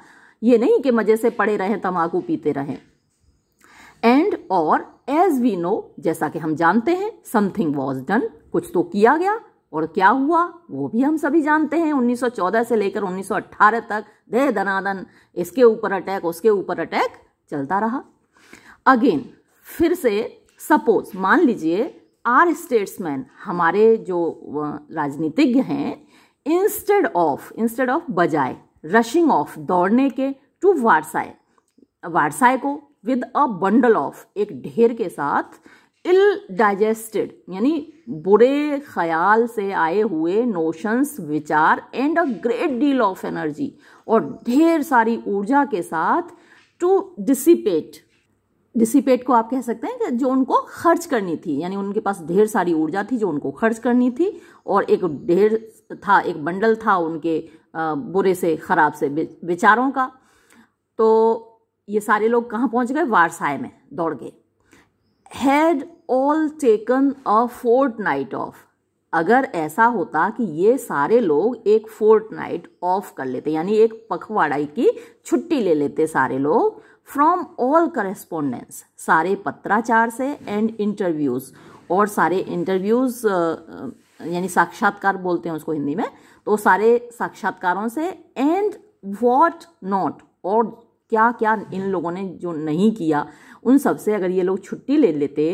ये नहीं कि मज़े से पड़े रहें तम्बाकू पीते रहें एंड और एज वी नो जैसा कि हम जानते हैं समथिंग वॉज डन कुछ तो किया गया और क्या हुआ वो भी हम सभी जानते हैं 1914 से लेकर 1918 तक दे दनादन इसके ऊपर अटैक उसके ऊपर अटैक चलता रहा अगेन फिर से सपोज मान लीजिए आर स्टेट्समैन हमारे जो राजनीतिज्ञ हैं इंस्टेड ऑफ इंस्टेड ऑफ बजाय रशिंग ऑफ दौड़ने के टू वारसाए वारसाए को विद अ बंडल ऑफ एक ढेर के साथ इल डाइजेस्टेड यानी बुरे ख्याल से आए हुए नोशंस विचार and a great deal of energy और ढेर सारी ऊर्जा के साथ टू डिसिपेट डिसिपेट को आप कह सकते हैं कि जो उनको खर्च करनी थी यानी उनके पास ढेर सारी ऊर्जा थी जो उनको खर्च करनी थी और एक ढेर था एक बंडल था उनके बुरे से ख़राब से विचारों का तो ये सारे लोग कहाँ पहुँच गए वारसाए में दौड़ गए had all taken a fortnight of अगर ऐसा होता कि ये सारे लोग एक फोर्ट नाइट ऑफ कर लेते यानी एक पखवाड़ाई की छुट्टी ले लेते सारे लोग फ्रॉम ऑल करेस्पोंडेंस सारे पत्राचार से एंड इंटरव्यूज़ और सारे इंटरव्यूज़ यानी साक्षात्कार बोलते हैं उसको हिंदी में तो सारे साक्षात्कारों से एंड वॉट नॉट और क्या क्या इन लोगों ने जो नहीं किया उन सब से अगर ये लोग छुट्टी ले लेते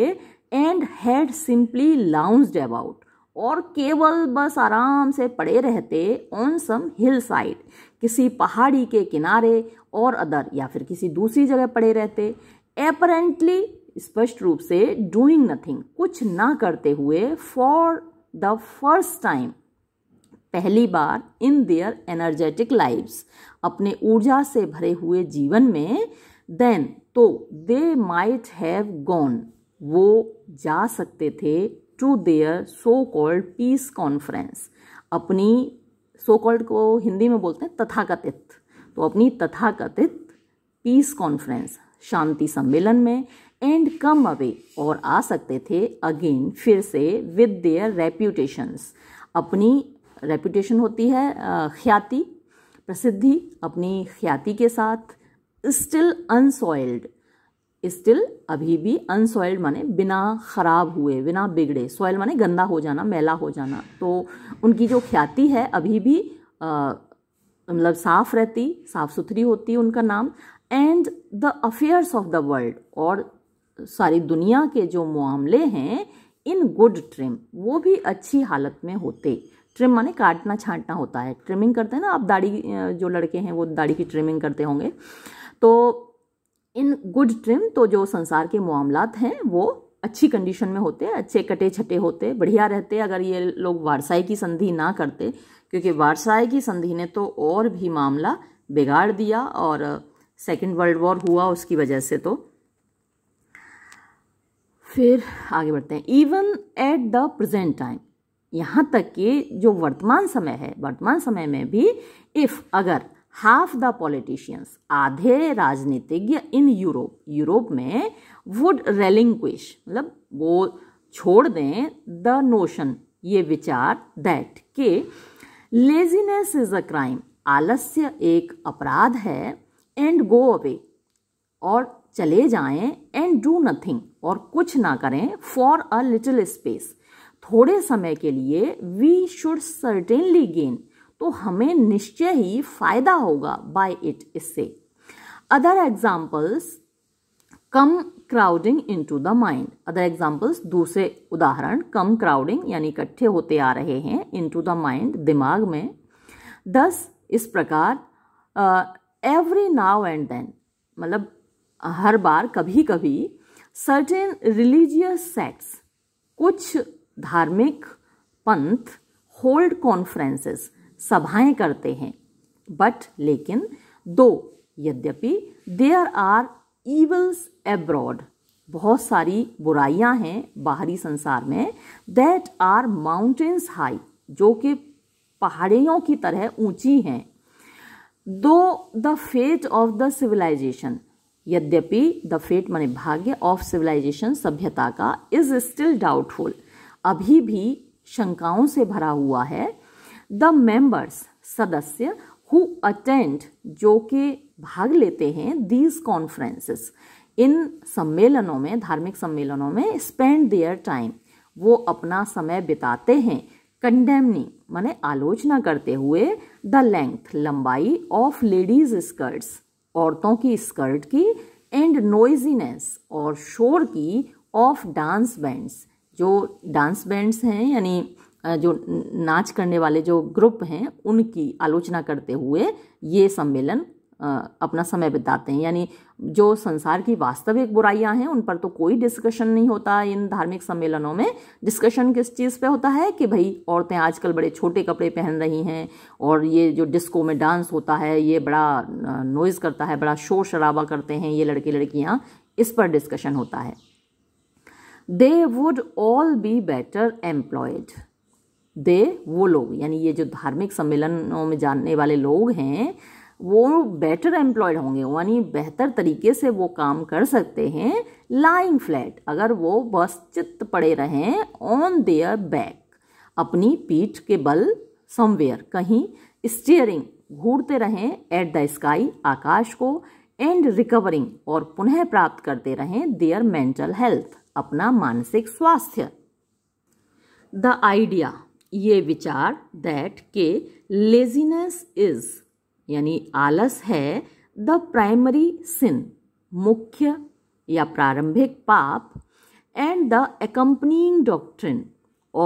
and had simply lounged about और केवल बस आराम से पड़े रहते ऑन सम हिल साइड किसी पहाड़ी के किनारे और अदर या फिर किसी दूसरी जगह पड़े रहते एपरेंटली स्पष्ट रूप से डूइंग नथिंग कुछ ना करते हुए फॉर द फर्स्ट टाइम पहली बार इन देयर एनर्जेटिक लाइव्स अपने ऊर्जा से भरे हुए जीवन में देन तो दे माइट हैव गॉन वो जा सकते थे to their so called peace conference अपनी सो कॉल्ड को हिंदी में बोलते हैं तथाकथित तो अपनी तथाकथित पीस कॉन्फ्रेंस शांति सम्मेलन में एंड कम अवे और आ सकते थे अगेन फिर से विद देयर रेप्यूटेशंस अपनी रेपुटेशन होती है ख्याति प्रसिद्धि अपनी ख्याति के साथ स्टिल अनसॉइल्ड स्टिल अभी भी अनसॉइल्ड माने बिना ख़राब हुए बिना बिगड़े सॉइल माने गंदा हो जाना मैला हो जाना तो उनकी जो ख्याति है अभी भी मतलब साफ रहती साफ सुथरी होती उनका नाम and the affairs of the world और सारी दुनिया के जो मामले हैं इन गुड ट्रिम वो भी अच्छी हालत में होते ट्रिम माने काटना छांटना होता है ट्रिमिंग करते हैं ना आप दाढ़ी जो लड़के हैं वो दाढ़ी की ट्रिमिंग करते होंगे तो इन गुड ट्रिम तो जो संसार के मामला हैं वो अच्छी कंडीशन में होते अच्छे कटे छटे होते बढ़िया रहते अगर ये लोग वारसाई की संधि ना करते क्योंकि वारसाई की संधि ने तो और भी मामला बिगाड़ दिया और सेकेंड वर्ल्ड वॉर हुआ उसकी वजह से तो फिर आगे बढ़ते हैं even at the present time यहाँ तक कि जो वर्तमान समय है वर्तमान समय में भी इफ़ अगर हाफ द पॉलिटिशियंस आधे राजनीतिज्ञ इन यूरोप यूरोप में वुड रेलिंग्विश मतलब वो छोड़ दें द नोशन ये विचार दैट के लेजीनेस इज अ क्राइम आलस्य एक अपराध है एंड गो अवे और चले जाएं एंड डू नथिंग और कुछ ना करें फॉर अ लिटिल स्पेस थोड़े समय के लिए वी शुड सर्टेनली गेन तो हमें निश्चय ही फायदा होगा बाय इट इससे other examples come crowding into the mind other examples दूसरे उदाहरण कम क्राउडिंग यानी इकट्ठे होते आ रहे हैं इन टू द माइंड दिमाग में दस इस प्रकार एवरी नाव एंड देन मतलब हर बार कभी कभी सर्टेन रिलीजियस सेक्ट्स कुछ धार्मिक पंथ होल्ड कॉन्फ्रेंसेस सभाएं करते हैं बट लेकिन दो यद्यपि देयर आर ईवल्स एब्रॉड बहुत सारी बुराइयां हैं बाहरी संसार में दैट आर माउंटेन्स हाई जो कि पहाड़ियों की तरह ऊंची हैं though the fate of the civilisation यद्यपि द फेट माने भाग्य ऑफ सिविलाइजेशन सभ्यता का इज स्टिल डाउटफुल अभी भी शंकाओं से भरा हुआ है द मेंबर्स सदस्य हु अटेंड जो कि भाग लेते हैं दीज कॉन्फ्रेंसेस इन सम्मेलनों में धार्मिक सम्मेलनों में स्पेंड देयर टाइम वो अपना समय बिताते हैं कंडेमनिंग माने आलोचना करते हुए द लेंथ लंबाई ऑफ लेडीज स्कर्ट्स औरतों की स्कर्ट की एंड नोइजीनेस और शोर की ऑफ डांस बैंड्स जो डांस बैंड्स हैं यानी जो नाच करने वाले जो ग्रुप हैं उनकी आलोचना करते हुए ये सम्मेलन अपना समय बिताते हैं यानी जो संसार की वास्तविक बुराइयां हैं उन पर तो कोई डिस्कशन नहीं होता इन धार्मिक सम्मेलनों में डिस्कशन किस चीज़ पे होता है कि भाई औरतें आजकल बड़े छोटे कपड़े पहन रही हैं और ये जो डिस्को में डांस होता है ये बड़ा नोइज़ करता है बड़ा शोर शराबा करते हैं ये लड़के लड़कियाँ इस पर डिस्कशन होता है they would all be better employed they वो लोग यानी ये जो धार्मिक सम्मेलनों में जानने वाले लोग हैं वो बेटर एम्प्लॉयड होंगे यानी बेहतर तरीके से वो काम कर सकते हैं लाइंग फ्लैट अगर वो बस चित्त पड़े रहें ऑन देयर बैक अपनी पीठ के बल समवेयर कहीं स्टीयरिंग घूरते रहें एट द स्काई आकाश को एंड रिकवरिंग और पुनः प्राप्त करते रहें देयर मेंटल हेल्थ अपना मानसिक स्वास्थ्य द आइडिया ये विचार दैट के लेजीनेस इज यानी आलस है द प्राइमरी सिन मुख्य या प्रारंभिक पाप एंड द एकम्पनिंग डॉक्ट्रिन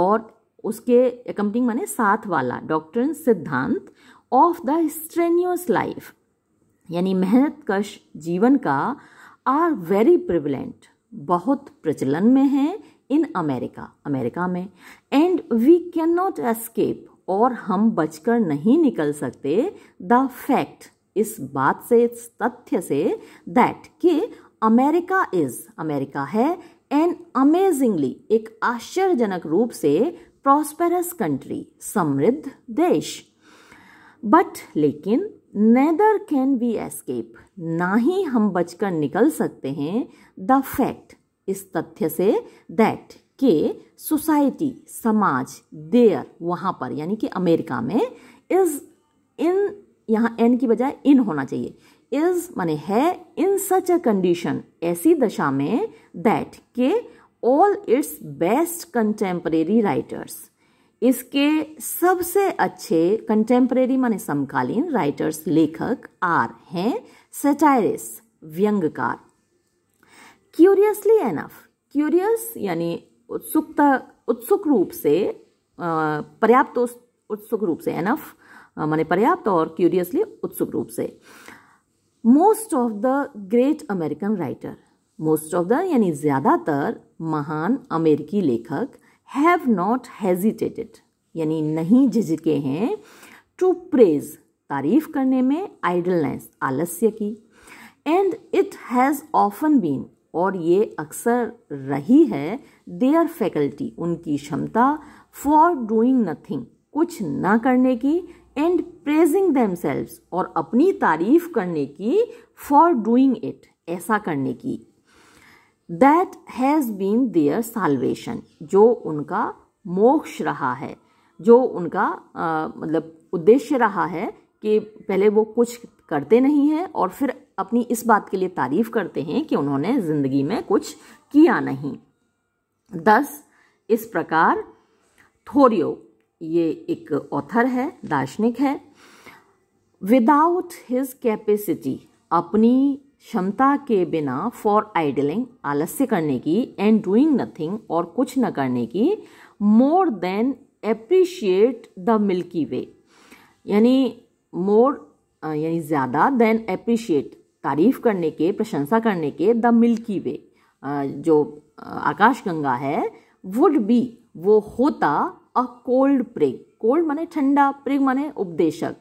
और उसके एकम्पनिंग माने साथ वाला डॉक्ट्रिन सिद्धांत ऑफ द स्ट्रेन्यूस लाइफ यानी मेहनत कश जीवन का आर वेरी प्रिविलेंट बहुत प्रचलन में है इन अमेरिका अमेरिका में and we can not escape और हम बचकर नहीं निकल सकते द फैक्ट इस बात से इस तथ्य से दैट कि अमेरिका इज अमेरिका है एन अमेजिंगली एक आश्चर्यजनक रूप से प्रॉस्पेरस कंट्री समृद्ध देश बट लेकिन नेदर कैन बी एस्केप ना ही हम बचकर निकल सकते हैं द फैक्ट इस तथ्य से दैट के सोसाइटी समाज देयर वहाँ पर यानी कि अमेरिका में इज़ इन यहाँ एन की बजाय इन होना चाहिए इज माने है इन सच अ कंडीशन ऐसी दशा में दैट के all its best contemporary writers इसके सबसे अच्छे कंटेम्परेरी माने समकालीन राइटर्स लेखक आर हैं सेटायरिस व्यंगकार क्यूरियसली एनफ क्यूरियस यानी उत्सुकता उत्सुक रूप से पर्याप्त उत्सुक रूप से एनफ माने पर्याप्त और क्यूरियसली उत्सुक रूप से most of the great American writer most of the यानी ज़्यादातर महान अमेरिकी लेखक हैव नॉट हेजिटेटेड यानी नहीं झिझके हैं टू प्रेज तारीफ करने में आइडलनेस आलस्य की and it has often been और ये अक्सर रही है देयर फैकल्टी उनकी क्षमता फॉर डूइंग नथिंग कुछ ना करने की एंड प्रेजिंग दैम और अपनी तारीफ करने की फॉर डूइंग इट ऐसा करने की that has been their salvation जो उनका मोक्ष रहा है जो उनका आ, मतलब उद्देश्य रहा है कि पहले वो कुछ करते नहीं हैं और फिर अपनी इस बात के लिए तारीफ़ करते हैं कि उन्होंने ज़िंदगी में कुछ किया नहीं दस इस प्रकार थोरियो ये एक ऑथर है दार्शनिक है विदाउट हिज कैपेसिटी अपनी क्षमता के बिना फॉर आइडलिंग आलस्य करने की एंड डूइंग नथिंग और कुछ न करने की more than appreciate the milky way यानी मोर यानी ज़्यादा देन अप्रिशिएट तारीफ करने के प्रशंसा करने के द मिल्की वे जो आकाशगंगा है वुड बी वो होता अ कोल्ड प्रेग कोल्ड माने ठंडा प्रेग माने उपदेशक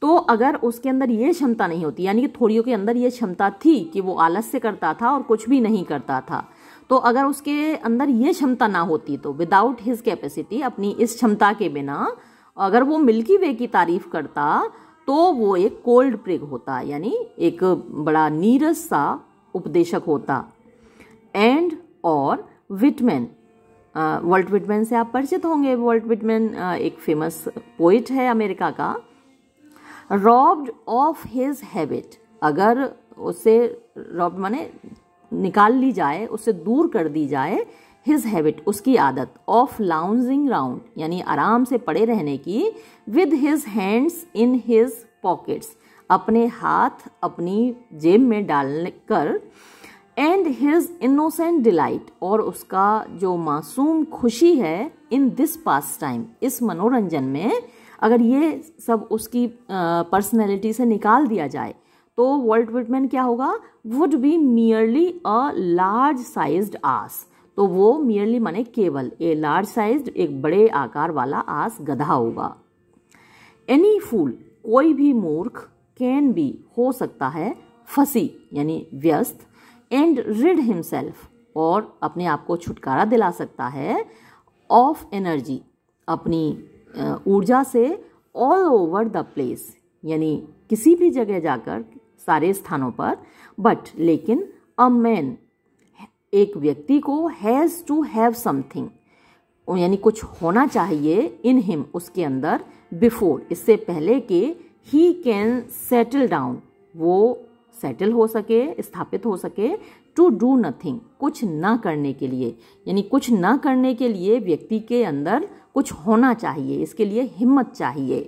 तो अगर उसके अंदर ये क्षमता नहीं होती यानी कि थोड़ियों के अंदर ये क्षमता थी कि वो आलस्य करता था और कुछ भी नहीं करता था तो अगर उसके अंदर ये क्षमता ना होती तो विदाउट हिज कैपेसिटी अपनी इस क्षमता के बिना अगर वो मिल्की वे की तारीफ करता तो वो एक कोल्ड प्रिग होता यानी एक बड़ा नीरस सा उपदेशक होता एंड और विटमैन वर्ल्ट विटमैन से आप परिचित होंगे वर्ल्ट विटमैन एक फेमस पोइट है अमेरिका का रॉब्ड ऑफ हिज हैबिट अगर उसे रॉब माने निकाल ली जाए उसे दूर कर दी जाए हिज हैबिट उसकी आदत ऑफ लाउंजिंग राउंड यानी आराम से पड़े रहने की with his hands in his pockets अपने हाथ अपनी जेब में डाल कर एंड हिज इनोसेंट डिलाइट और उसका जो मासूम खुशी है इन दिस पास टाइम इस मनोरंजन में अगर ये सब उसकी पर्सनैलिटी से निकाल दिया जाए तो वर्ल्ड विटमैन क्या होगा would be merely a large sized ass तो वो मियरली माने केवल ए लार्ज साइज एक बड़े आकार वाला आस गधा होगा एनी फूल कोई भी मूर्ख कैन बी हो सकता है फसी यानी व्यस्त एंड रिड हिमसेल्फ और अपने आप को छुटकारा दिला सकता है ऑफ एनर्जी अपनी ऊर्जा से ऑल ओवर द प्लेस यानी किसी भी जगह जाकर सारे स्थानों पर बट लेकिन अ मैन एक व्यक्ति को हैज़ टू हैव समथिंग यानी कुछ होना चाहिए इन हिम उसके अंदर बिफोर इससे पहले कि ही कैन सेटल डाउन वो सेटल हो सके स्थापित हो सके टू डू नथिंग कुछ ना करने के लिए यानी कुछ ना करने के लिए व्यक्ति के अंदर कुछ होना चाहिए इसके लिए हिम्मत चाहिए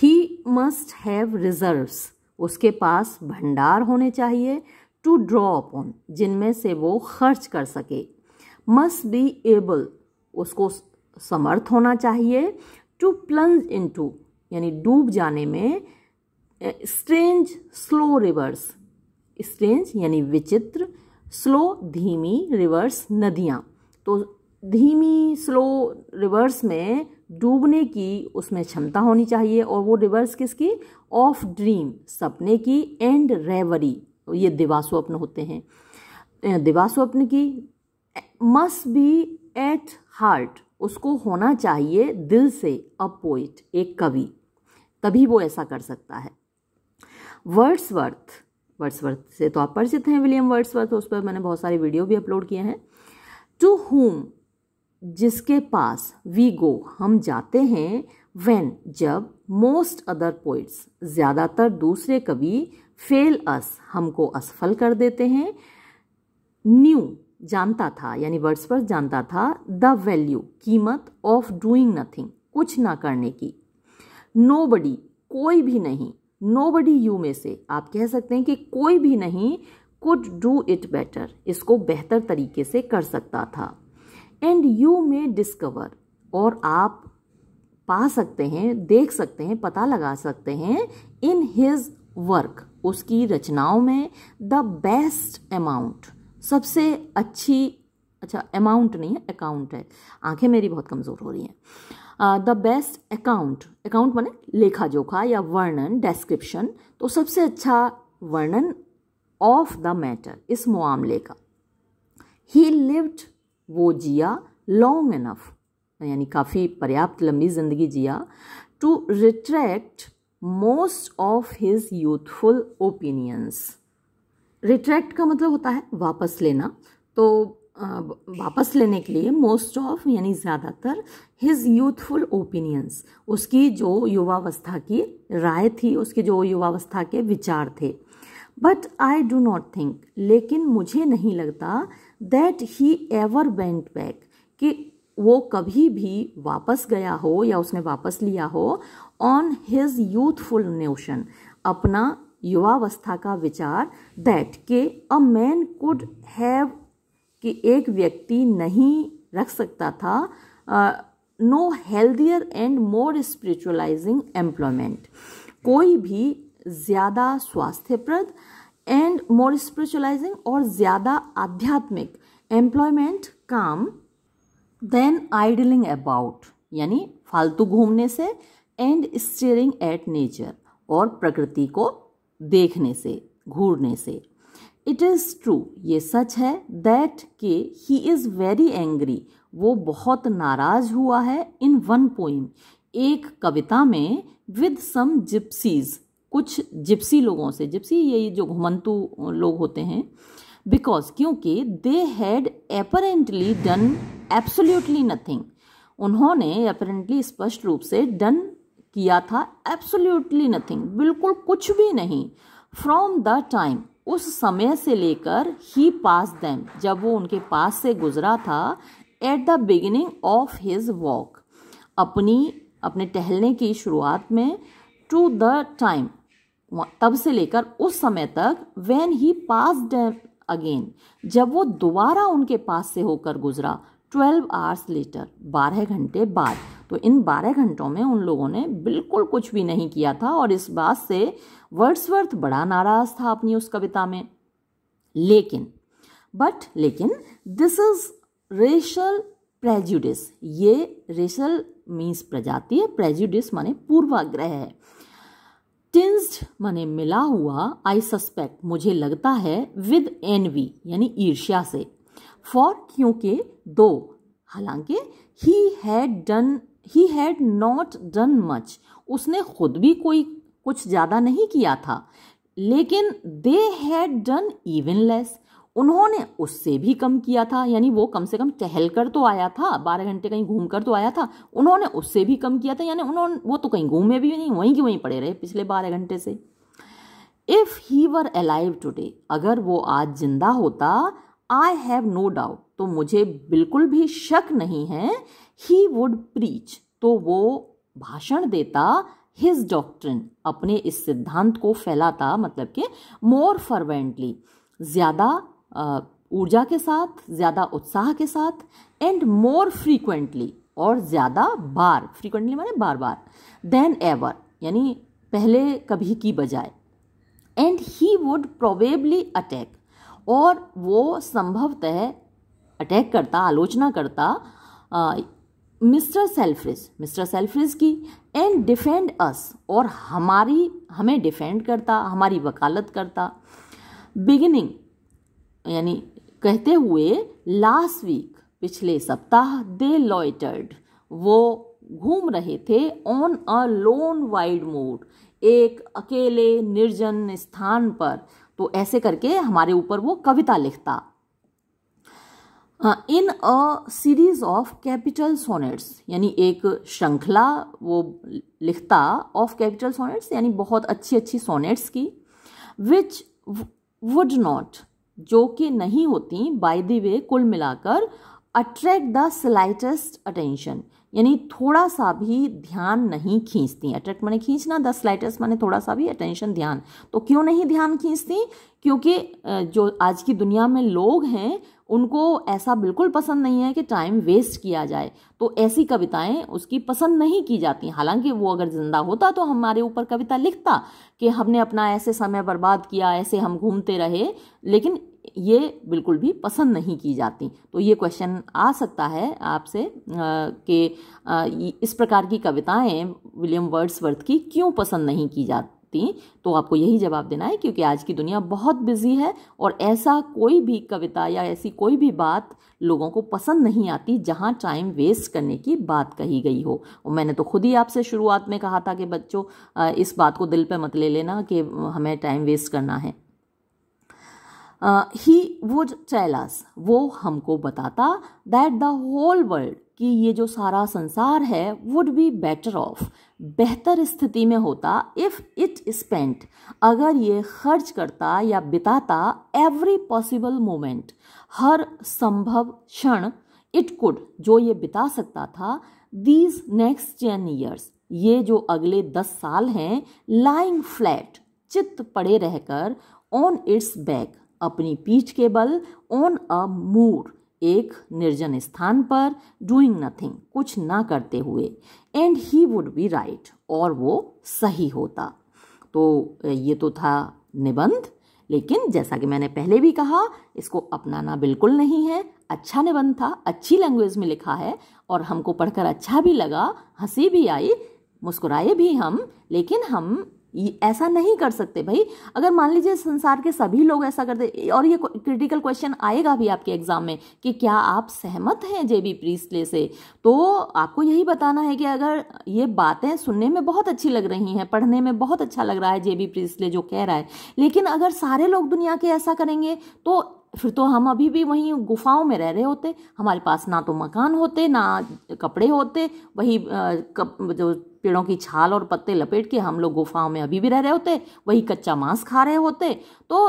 ही मस्ट हैव रिजर्व्स उसके पास भंडार होने चाहिए टू ड्रॉ अपॉन जिनमें से वो खर्च कर सके मस्ट बी एबल उसको समर्थ होना चाहिए टू प्लंज इन टू यानी डूब जाने में स्ट्रेंज स्लो रिवर्स स्ट्रेंज यानी विचित्र स्लो धीमी रिवर्स नदियाँ तो धीमी स्लो रिवर्स में डूबने की उसमें क्षमता होनी चाहिए और वो रिवर्स किसकी ऑफ ड्रीम सपने की एंड रेवरी तो ये दिवास्वप्न होते हैं दिवास्वप्न की मस्ट बी एट हार्ट उसको होना चाहिए दिल से अ पोइट एक कवि तभी वो ऐसा कर सकता है वर्ड्सवर्थ वर्ड्सवर्थ से तो आप परिचित हैं विलियम वर्ड्सवर्थ उस पर मैंने बहुत सारे वीडियो भी अपलोड किए हैं टू होम जिसके पास वी गो हम जाते हैं वेन जब मोस्ट अदर पोइट्स ज़्यादातर दूसरे कवि फेल अस हमको असफल कर देते हैं न्यू जानता था यानी वर्ड्स पर जानता था द वैल्यू कीमत ऑफ डूइंग नथिंग कुछ ना करने की नो बडी कोई भी नहीं नो बडी यू में से आप कह सकते हैं कि कोई भी नहीं कुड डू इट बेटर इसको बेहतर तरीके से कर सकता था एंड यू मे डिस्कवर और आप पा सकते हैं देख सकते हैं पता लगा सकते हैं इन हिज वर्क उसकी रचनाओं में द बेस्ट अमाउंट सबसे अच्छी अच्छा अमाउंट नहीं है अकाउंट है आंखें मेरी बहुत कमज़ोर हो रही हैं द बेस्ट अकाउंट अकाउंट माने लेखा जोखा या वर्णन डेस्क्रिप्शन तो सबसे अच्छा वर्णन ऑफ द मैटर इस मामले का ही लिव्ड वो जिया लॉन्ग इनफ यानी काफ़ी पर्याप्त लंबी ज़िंदगी जिया to retract most of his youthful opinions retract का मतलब होता है वापस लेना तो वापस लेने के लिए मोस्ट ऑफ यानी ज़्यादातर हिज यूथफुल ओपिनियंस उसकी जो युवावस्था की राय थी उसके जो युवावस्था के विचार थे but I do not think लेकिन मुझे नहीं लगता that he ever bent back कि वो कभी भी वापस गया हो या उसने वापस लिया हो ऑन हिज यूथफुल नोशन अपना युवावस्था का विचार दैट के अ मैन कुड हैव कि एक व्यक्ति नहीं रख सकता था no healthier and more spiritualising employment कोई भी ज़्यादा स्वास्थ्यप्रद एंड मोर स्पिरिचुअलाइजिंग और ज़्यादा आध्यात्मिक एम्प्लॉयमेंट काम देन आइडलिंग अबाउट यानी फालतू घूमने से एंड स्टेयरिंग एट नेचर और प्रकृति को देखने से घूरने से इट इज़ ट्रू ये सच है दैट के ही इज़ वेरी एंग्री वो बहुत नाराज हुआ है इन वन पोइम एक कविता में विद सम जिप्सीज कुछ जिप्सी लोगों से जिप्सी ये जो घुमंतु लोग होते हैं बिकॉज क्योंकि they had apparently done absolutely nothing उन्होंने अपेरेंटली स्पष्ट रूप से डन किया था एब्सोल्युटली नथिंग बिल्कुल कुछ भी नहीं फ्रॉम द टाइम उस समय से लेकर ही पास दैम जब वो उनके पास से गुजरा था at the beginning of his walk अपनी अपने टहलने की शुरुआत में टू द टाइम तब से लेकर उस समय तक when he passed them again जब वो दोबारा उनके पास से होकर गुजरा ट्वेल्व आवर्स लेटर बारह घंटे बाद तो इन बारह घंटों में उन लोगों ने बिल्कुल कुछ भी नहीं किया था और इस बात से वर्ड्सवर्थ बड़ा नाराज था अपनी उस कविता में लेकिन बट लेकिन दिस इज रेशल प्रेजुडिस ये रेशल मीन्स है प्रेजुडिस माने पूर्वाग्रह है टिंस्ड माने मिला हुआ आई सस्पेक्ट मुझे लगता है विद एनवी यानी ईर्ष्या से फॉर क्योंकि दो हालांकि he had done he had not done much उसने खुद भी कोई कुछ ज़्यादा नहीं किया था लेकिन they had done even less उन्होंने उससे भी कम किया था यानी वो कम से कम टहल कर तो आया था बारह घंटे कहीं घूम कर तो आया था उन्होंने उससे भी कम किया था यानी उन्होंने वो तो कहीं घूमे भी नहीं वहीं के वहीं पड़े रहे पिछले बारह घंटे से if he were alive today अगर वो आज जिंदा होता आई हैव नो डाउट तो मुझे बिल्कुल भी शक नहीं है ही वुड प्रीच तो वो भाषण देता हिज डॉक्ट्रिन अपने इस सिद्धांत को फैलाता मतलब कि मोर फर्वेंटली ज़्यादा ऊर्जा के साथ ज़्यादा उत्साह के साथ एंड मोर फ्रीक्वेंटली और ज़्यादा बार फ्रीक्वेंटली माने बार बार देन एवर यानी पहले कभी की बजाय and he would probably attack और वो संभवतः अटैक करता आलोचना करता मिस्टर सेल्फ्रिज मिस्टर सेल्फ्रिज की एंड डिफेंड अस और हमारी हमें डिफेंड करता हमारी वकालत करता बिगिनिंग यानी कहते हुए लास्ट वीक पिछले सप्ताह दे लॉयटर्ड वो घूम रहे थे on a lone wide moor एक अकेले निर्जन स्थान पर तो ऐसे करके हमारे ऊपर वो कविता लिखता हाँ, in a series of capital sonnets यानी एक श्रृंखला वो लिखता ऑफ कैपिटल सोनेट्स यानी बहुत अच्छी अच्छी सोनेट्स की विच वुड नॉट जो कि नहीं होती बाय द वे कुल मिलाकर अट्रैक्ट द स्लाइटेस्ट अटेंशन यानी थोड़ा सा भी ध्यान नहीं खींचती अट्रैक्ट मैंने खींचना द स्लाइटेस्ट मैंने थोड़ा सा भी अटेंशन ध्यान तो क्यों नहीं ध्यान खींचती क्योंकि जो आज की दुनिया में लोग हैं उनको ऐसा बिल्कुल पसंद नहीं है कि टाइम वेस्ट किया जाए तो ऐसी कविताएं उसकी पसंद नहीं की जाती हालांकि वो अगर ज़िंदा होता तो हमारे ऊपर कविता लिखता कि हमने अपना ऐसे समय बर्बाद किया ऐसे हम घूमते रहे लेकिन ये बिल्कुल भी पसंद नहीं की जाती तो ये क्वेश्चन आ सकता है आपसे कि इस प्रकार की कविताएं विलियम वर्ड्सवर्थ की क्यों पसंद नहीं की जाती तो आपको यही जवाब देना है क्योंकि आज की दुनिया बहुत बिजी है और ऐसा कोई भी कविता या ऐसी कोई भी बात लोगों को पसंद नहीं आती जहाँ टाइम वेस्ट करने की बात कही गई हो और मैंने तो खुद ही आपसे शुरुआत में कहा था कि बच्चों इस बात को दिल पर मत ले लेना कि हमें टाइम वेस्ट करना है ही वुड टेलस वो हमको बताता दैट द होल वर्ल्ड कि ये जो सारा संसार है वुड बी बेटर ऑफ बेहतर स्थिति में होता इफ़ इट स्पेंट अगर ये खर्च करता या बिताता एवरी पॉसिबल मोमेंट हर संभव क्षण इट कुड जो ये बिता सकता था दीज नेक्स्ट टेन ईयर्स ये जो अगले दस साल हैं लाइंग फ्लैट चित्त पड़े रहकर ऑन इट्स बैक अपनी पीठ के बल ऑन अ मूर एक निर्जन स्थान पर डूइंग नथिंग कुछ ना करते हुए and he would be right और वो सही होता तो ये तो था निबंध लेकिन जैसा कि मैंने पहले भी कहा इसको अपनाना बिल्कुल नहीं है अच्छा निबंध था अच्छी लैंग्वेज में लिखा है और हमको पढ़कर अच्छा भी लगा हंसी भी आई मुस्कुराए भी हम लेकिन हम ऐसा नहीं कर सकते भाई अगर मान लीजिए संसार के सभी लोग ऐसा करते और ये क्रिटिकल क्वेश्चन आएगा भी आपके एग्जाम में कि क्या आप सहमत हैं जेबी प्रीस्टले से तो आपको यही बताना है कि अगर ये बातें सुनने में बहुत अच्छी लग रही हैं पढ़ने में बहुत अच्छा लग रहा है जेबी प्रीस्टले जो कह रहा है लेकिन अगर सारे लोग दुनिया के ऐसा करेंगे तो फिर तो हम अभी भी वहीं गुफाओं में रह रहे होते हमारे पास ना तो मकान होते ना कपड़े होते वही जो पेड़ों की छाल और पत्ते लपेट के हम लोग गुफाओं में अभी भी रह रहे होते वही कच्चा मांस खा रहे होते तो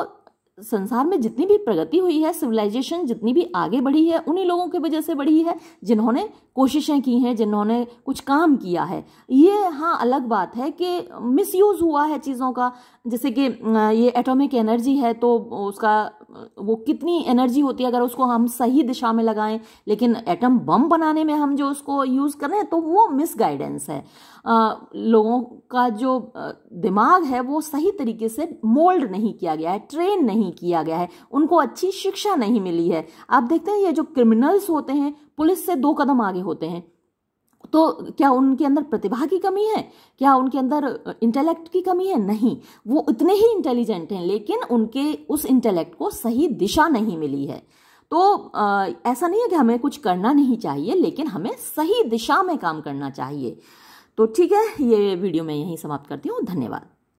संसार में जितनी भी प्रगति हुई है सिविलाइजेशन जितनी भी आगे बढ़ी है उन्हीं लोगों की वजह से बढ़ी है जिन्होंने कोशिशें की हैं जिन्होंने कुछ काम किया है ये हाँ अलग बात है कि मिसयूज़ हुआ है चीज़ों का जैसे कि ये एटॉमिक एनर्जी है तो उसका वो कितनी एनर्जी होती है अगर उसको हम सही दिशा में लगाएं लेकिन एटम बम बनाने में हम जो उसको यूज़ कर रहे हैं तो वो मिसगाइडेंस है लोगों का जो दिमाग है वो सही तरीके से मोल्ड नहीं किया गया है ट्रेन नहीं किया गया है उनको अच्छी शिक्षा नहीं मिली है आप देखते हैं ये जो क्रिमिनल्स होते हैं पुलिस से दो कदम आगे होते हैं तो क्या उनके अंदर प्रतिभा की कमी है क्या उनके अंदर इंटेलेक्ट की कमी है नहीं वो इतने ही इंटेलिजेंट हैं लेकिन उनके उस इंटेलेक्ट को सही दिशा नहीं मिली है तो आ, ऐसा नहीं है कि हमें कुछ करना नहीं चाहिए लेकिन हमें सही दिशा में काम करना चाहिए तो ठीक है ये वीडियो मैं यहीं समाप्त करती हूँ धन्यवाद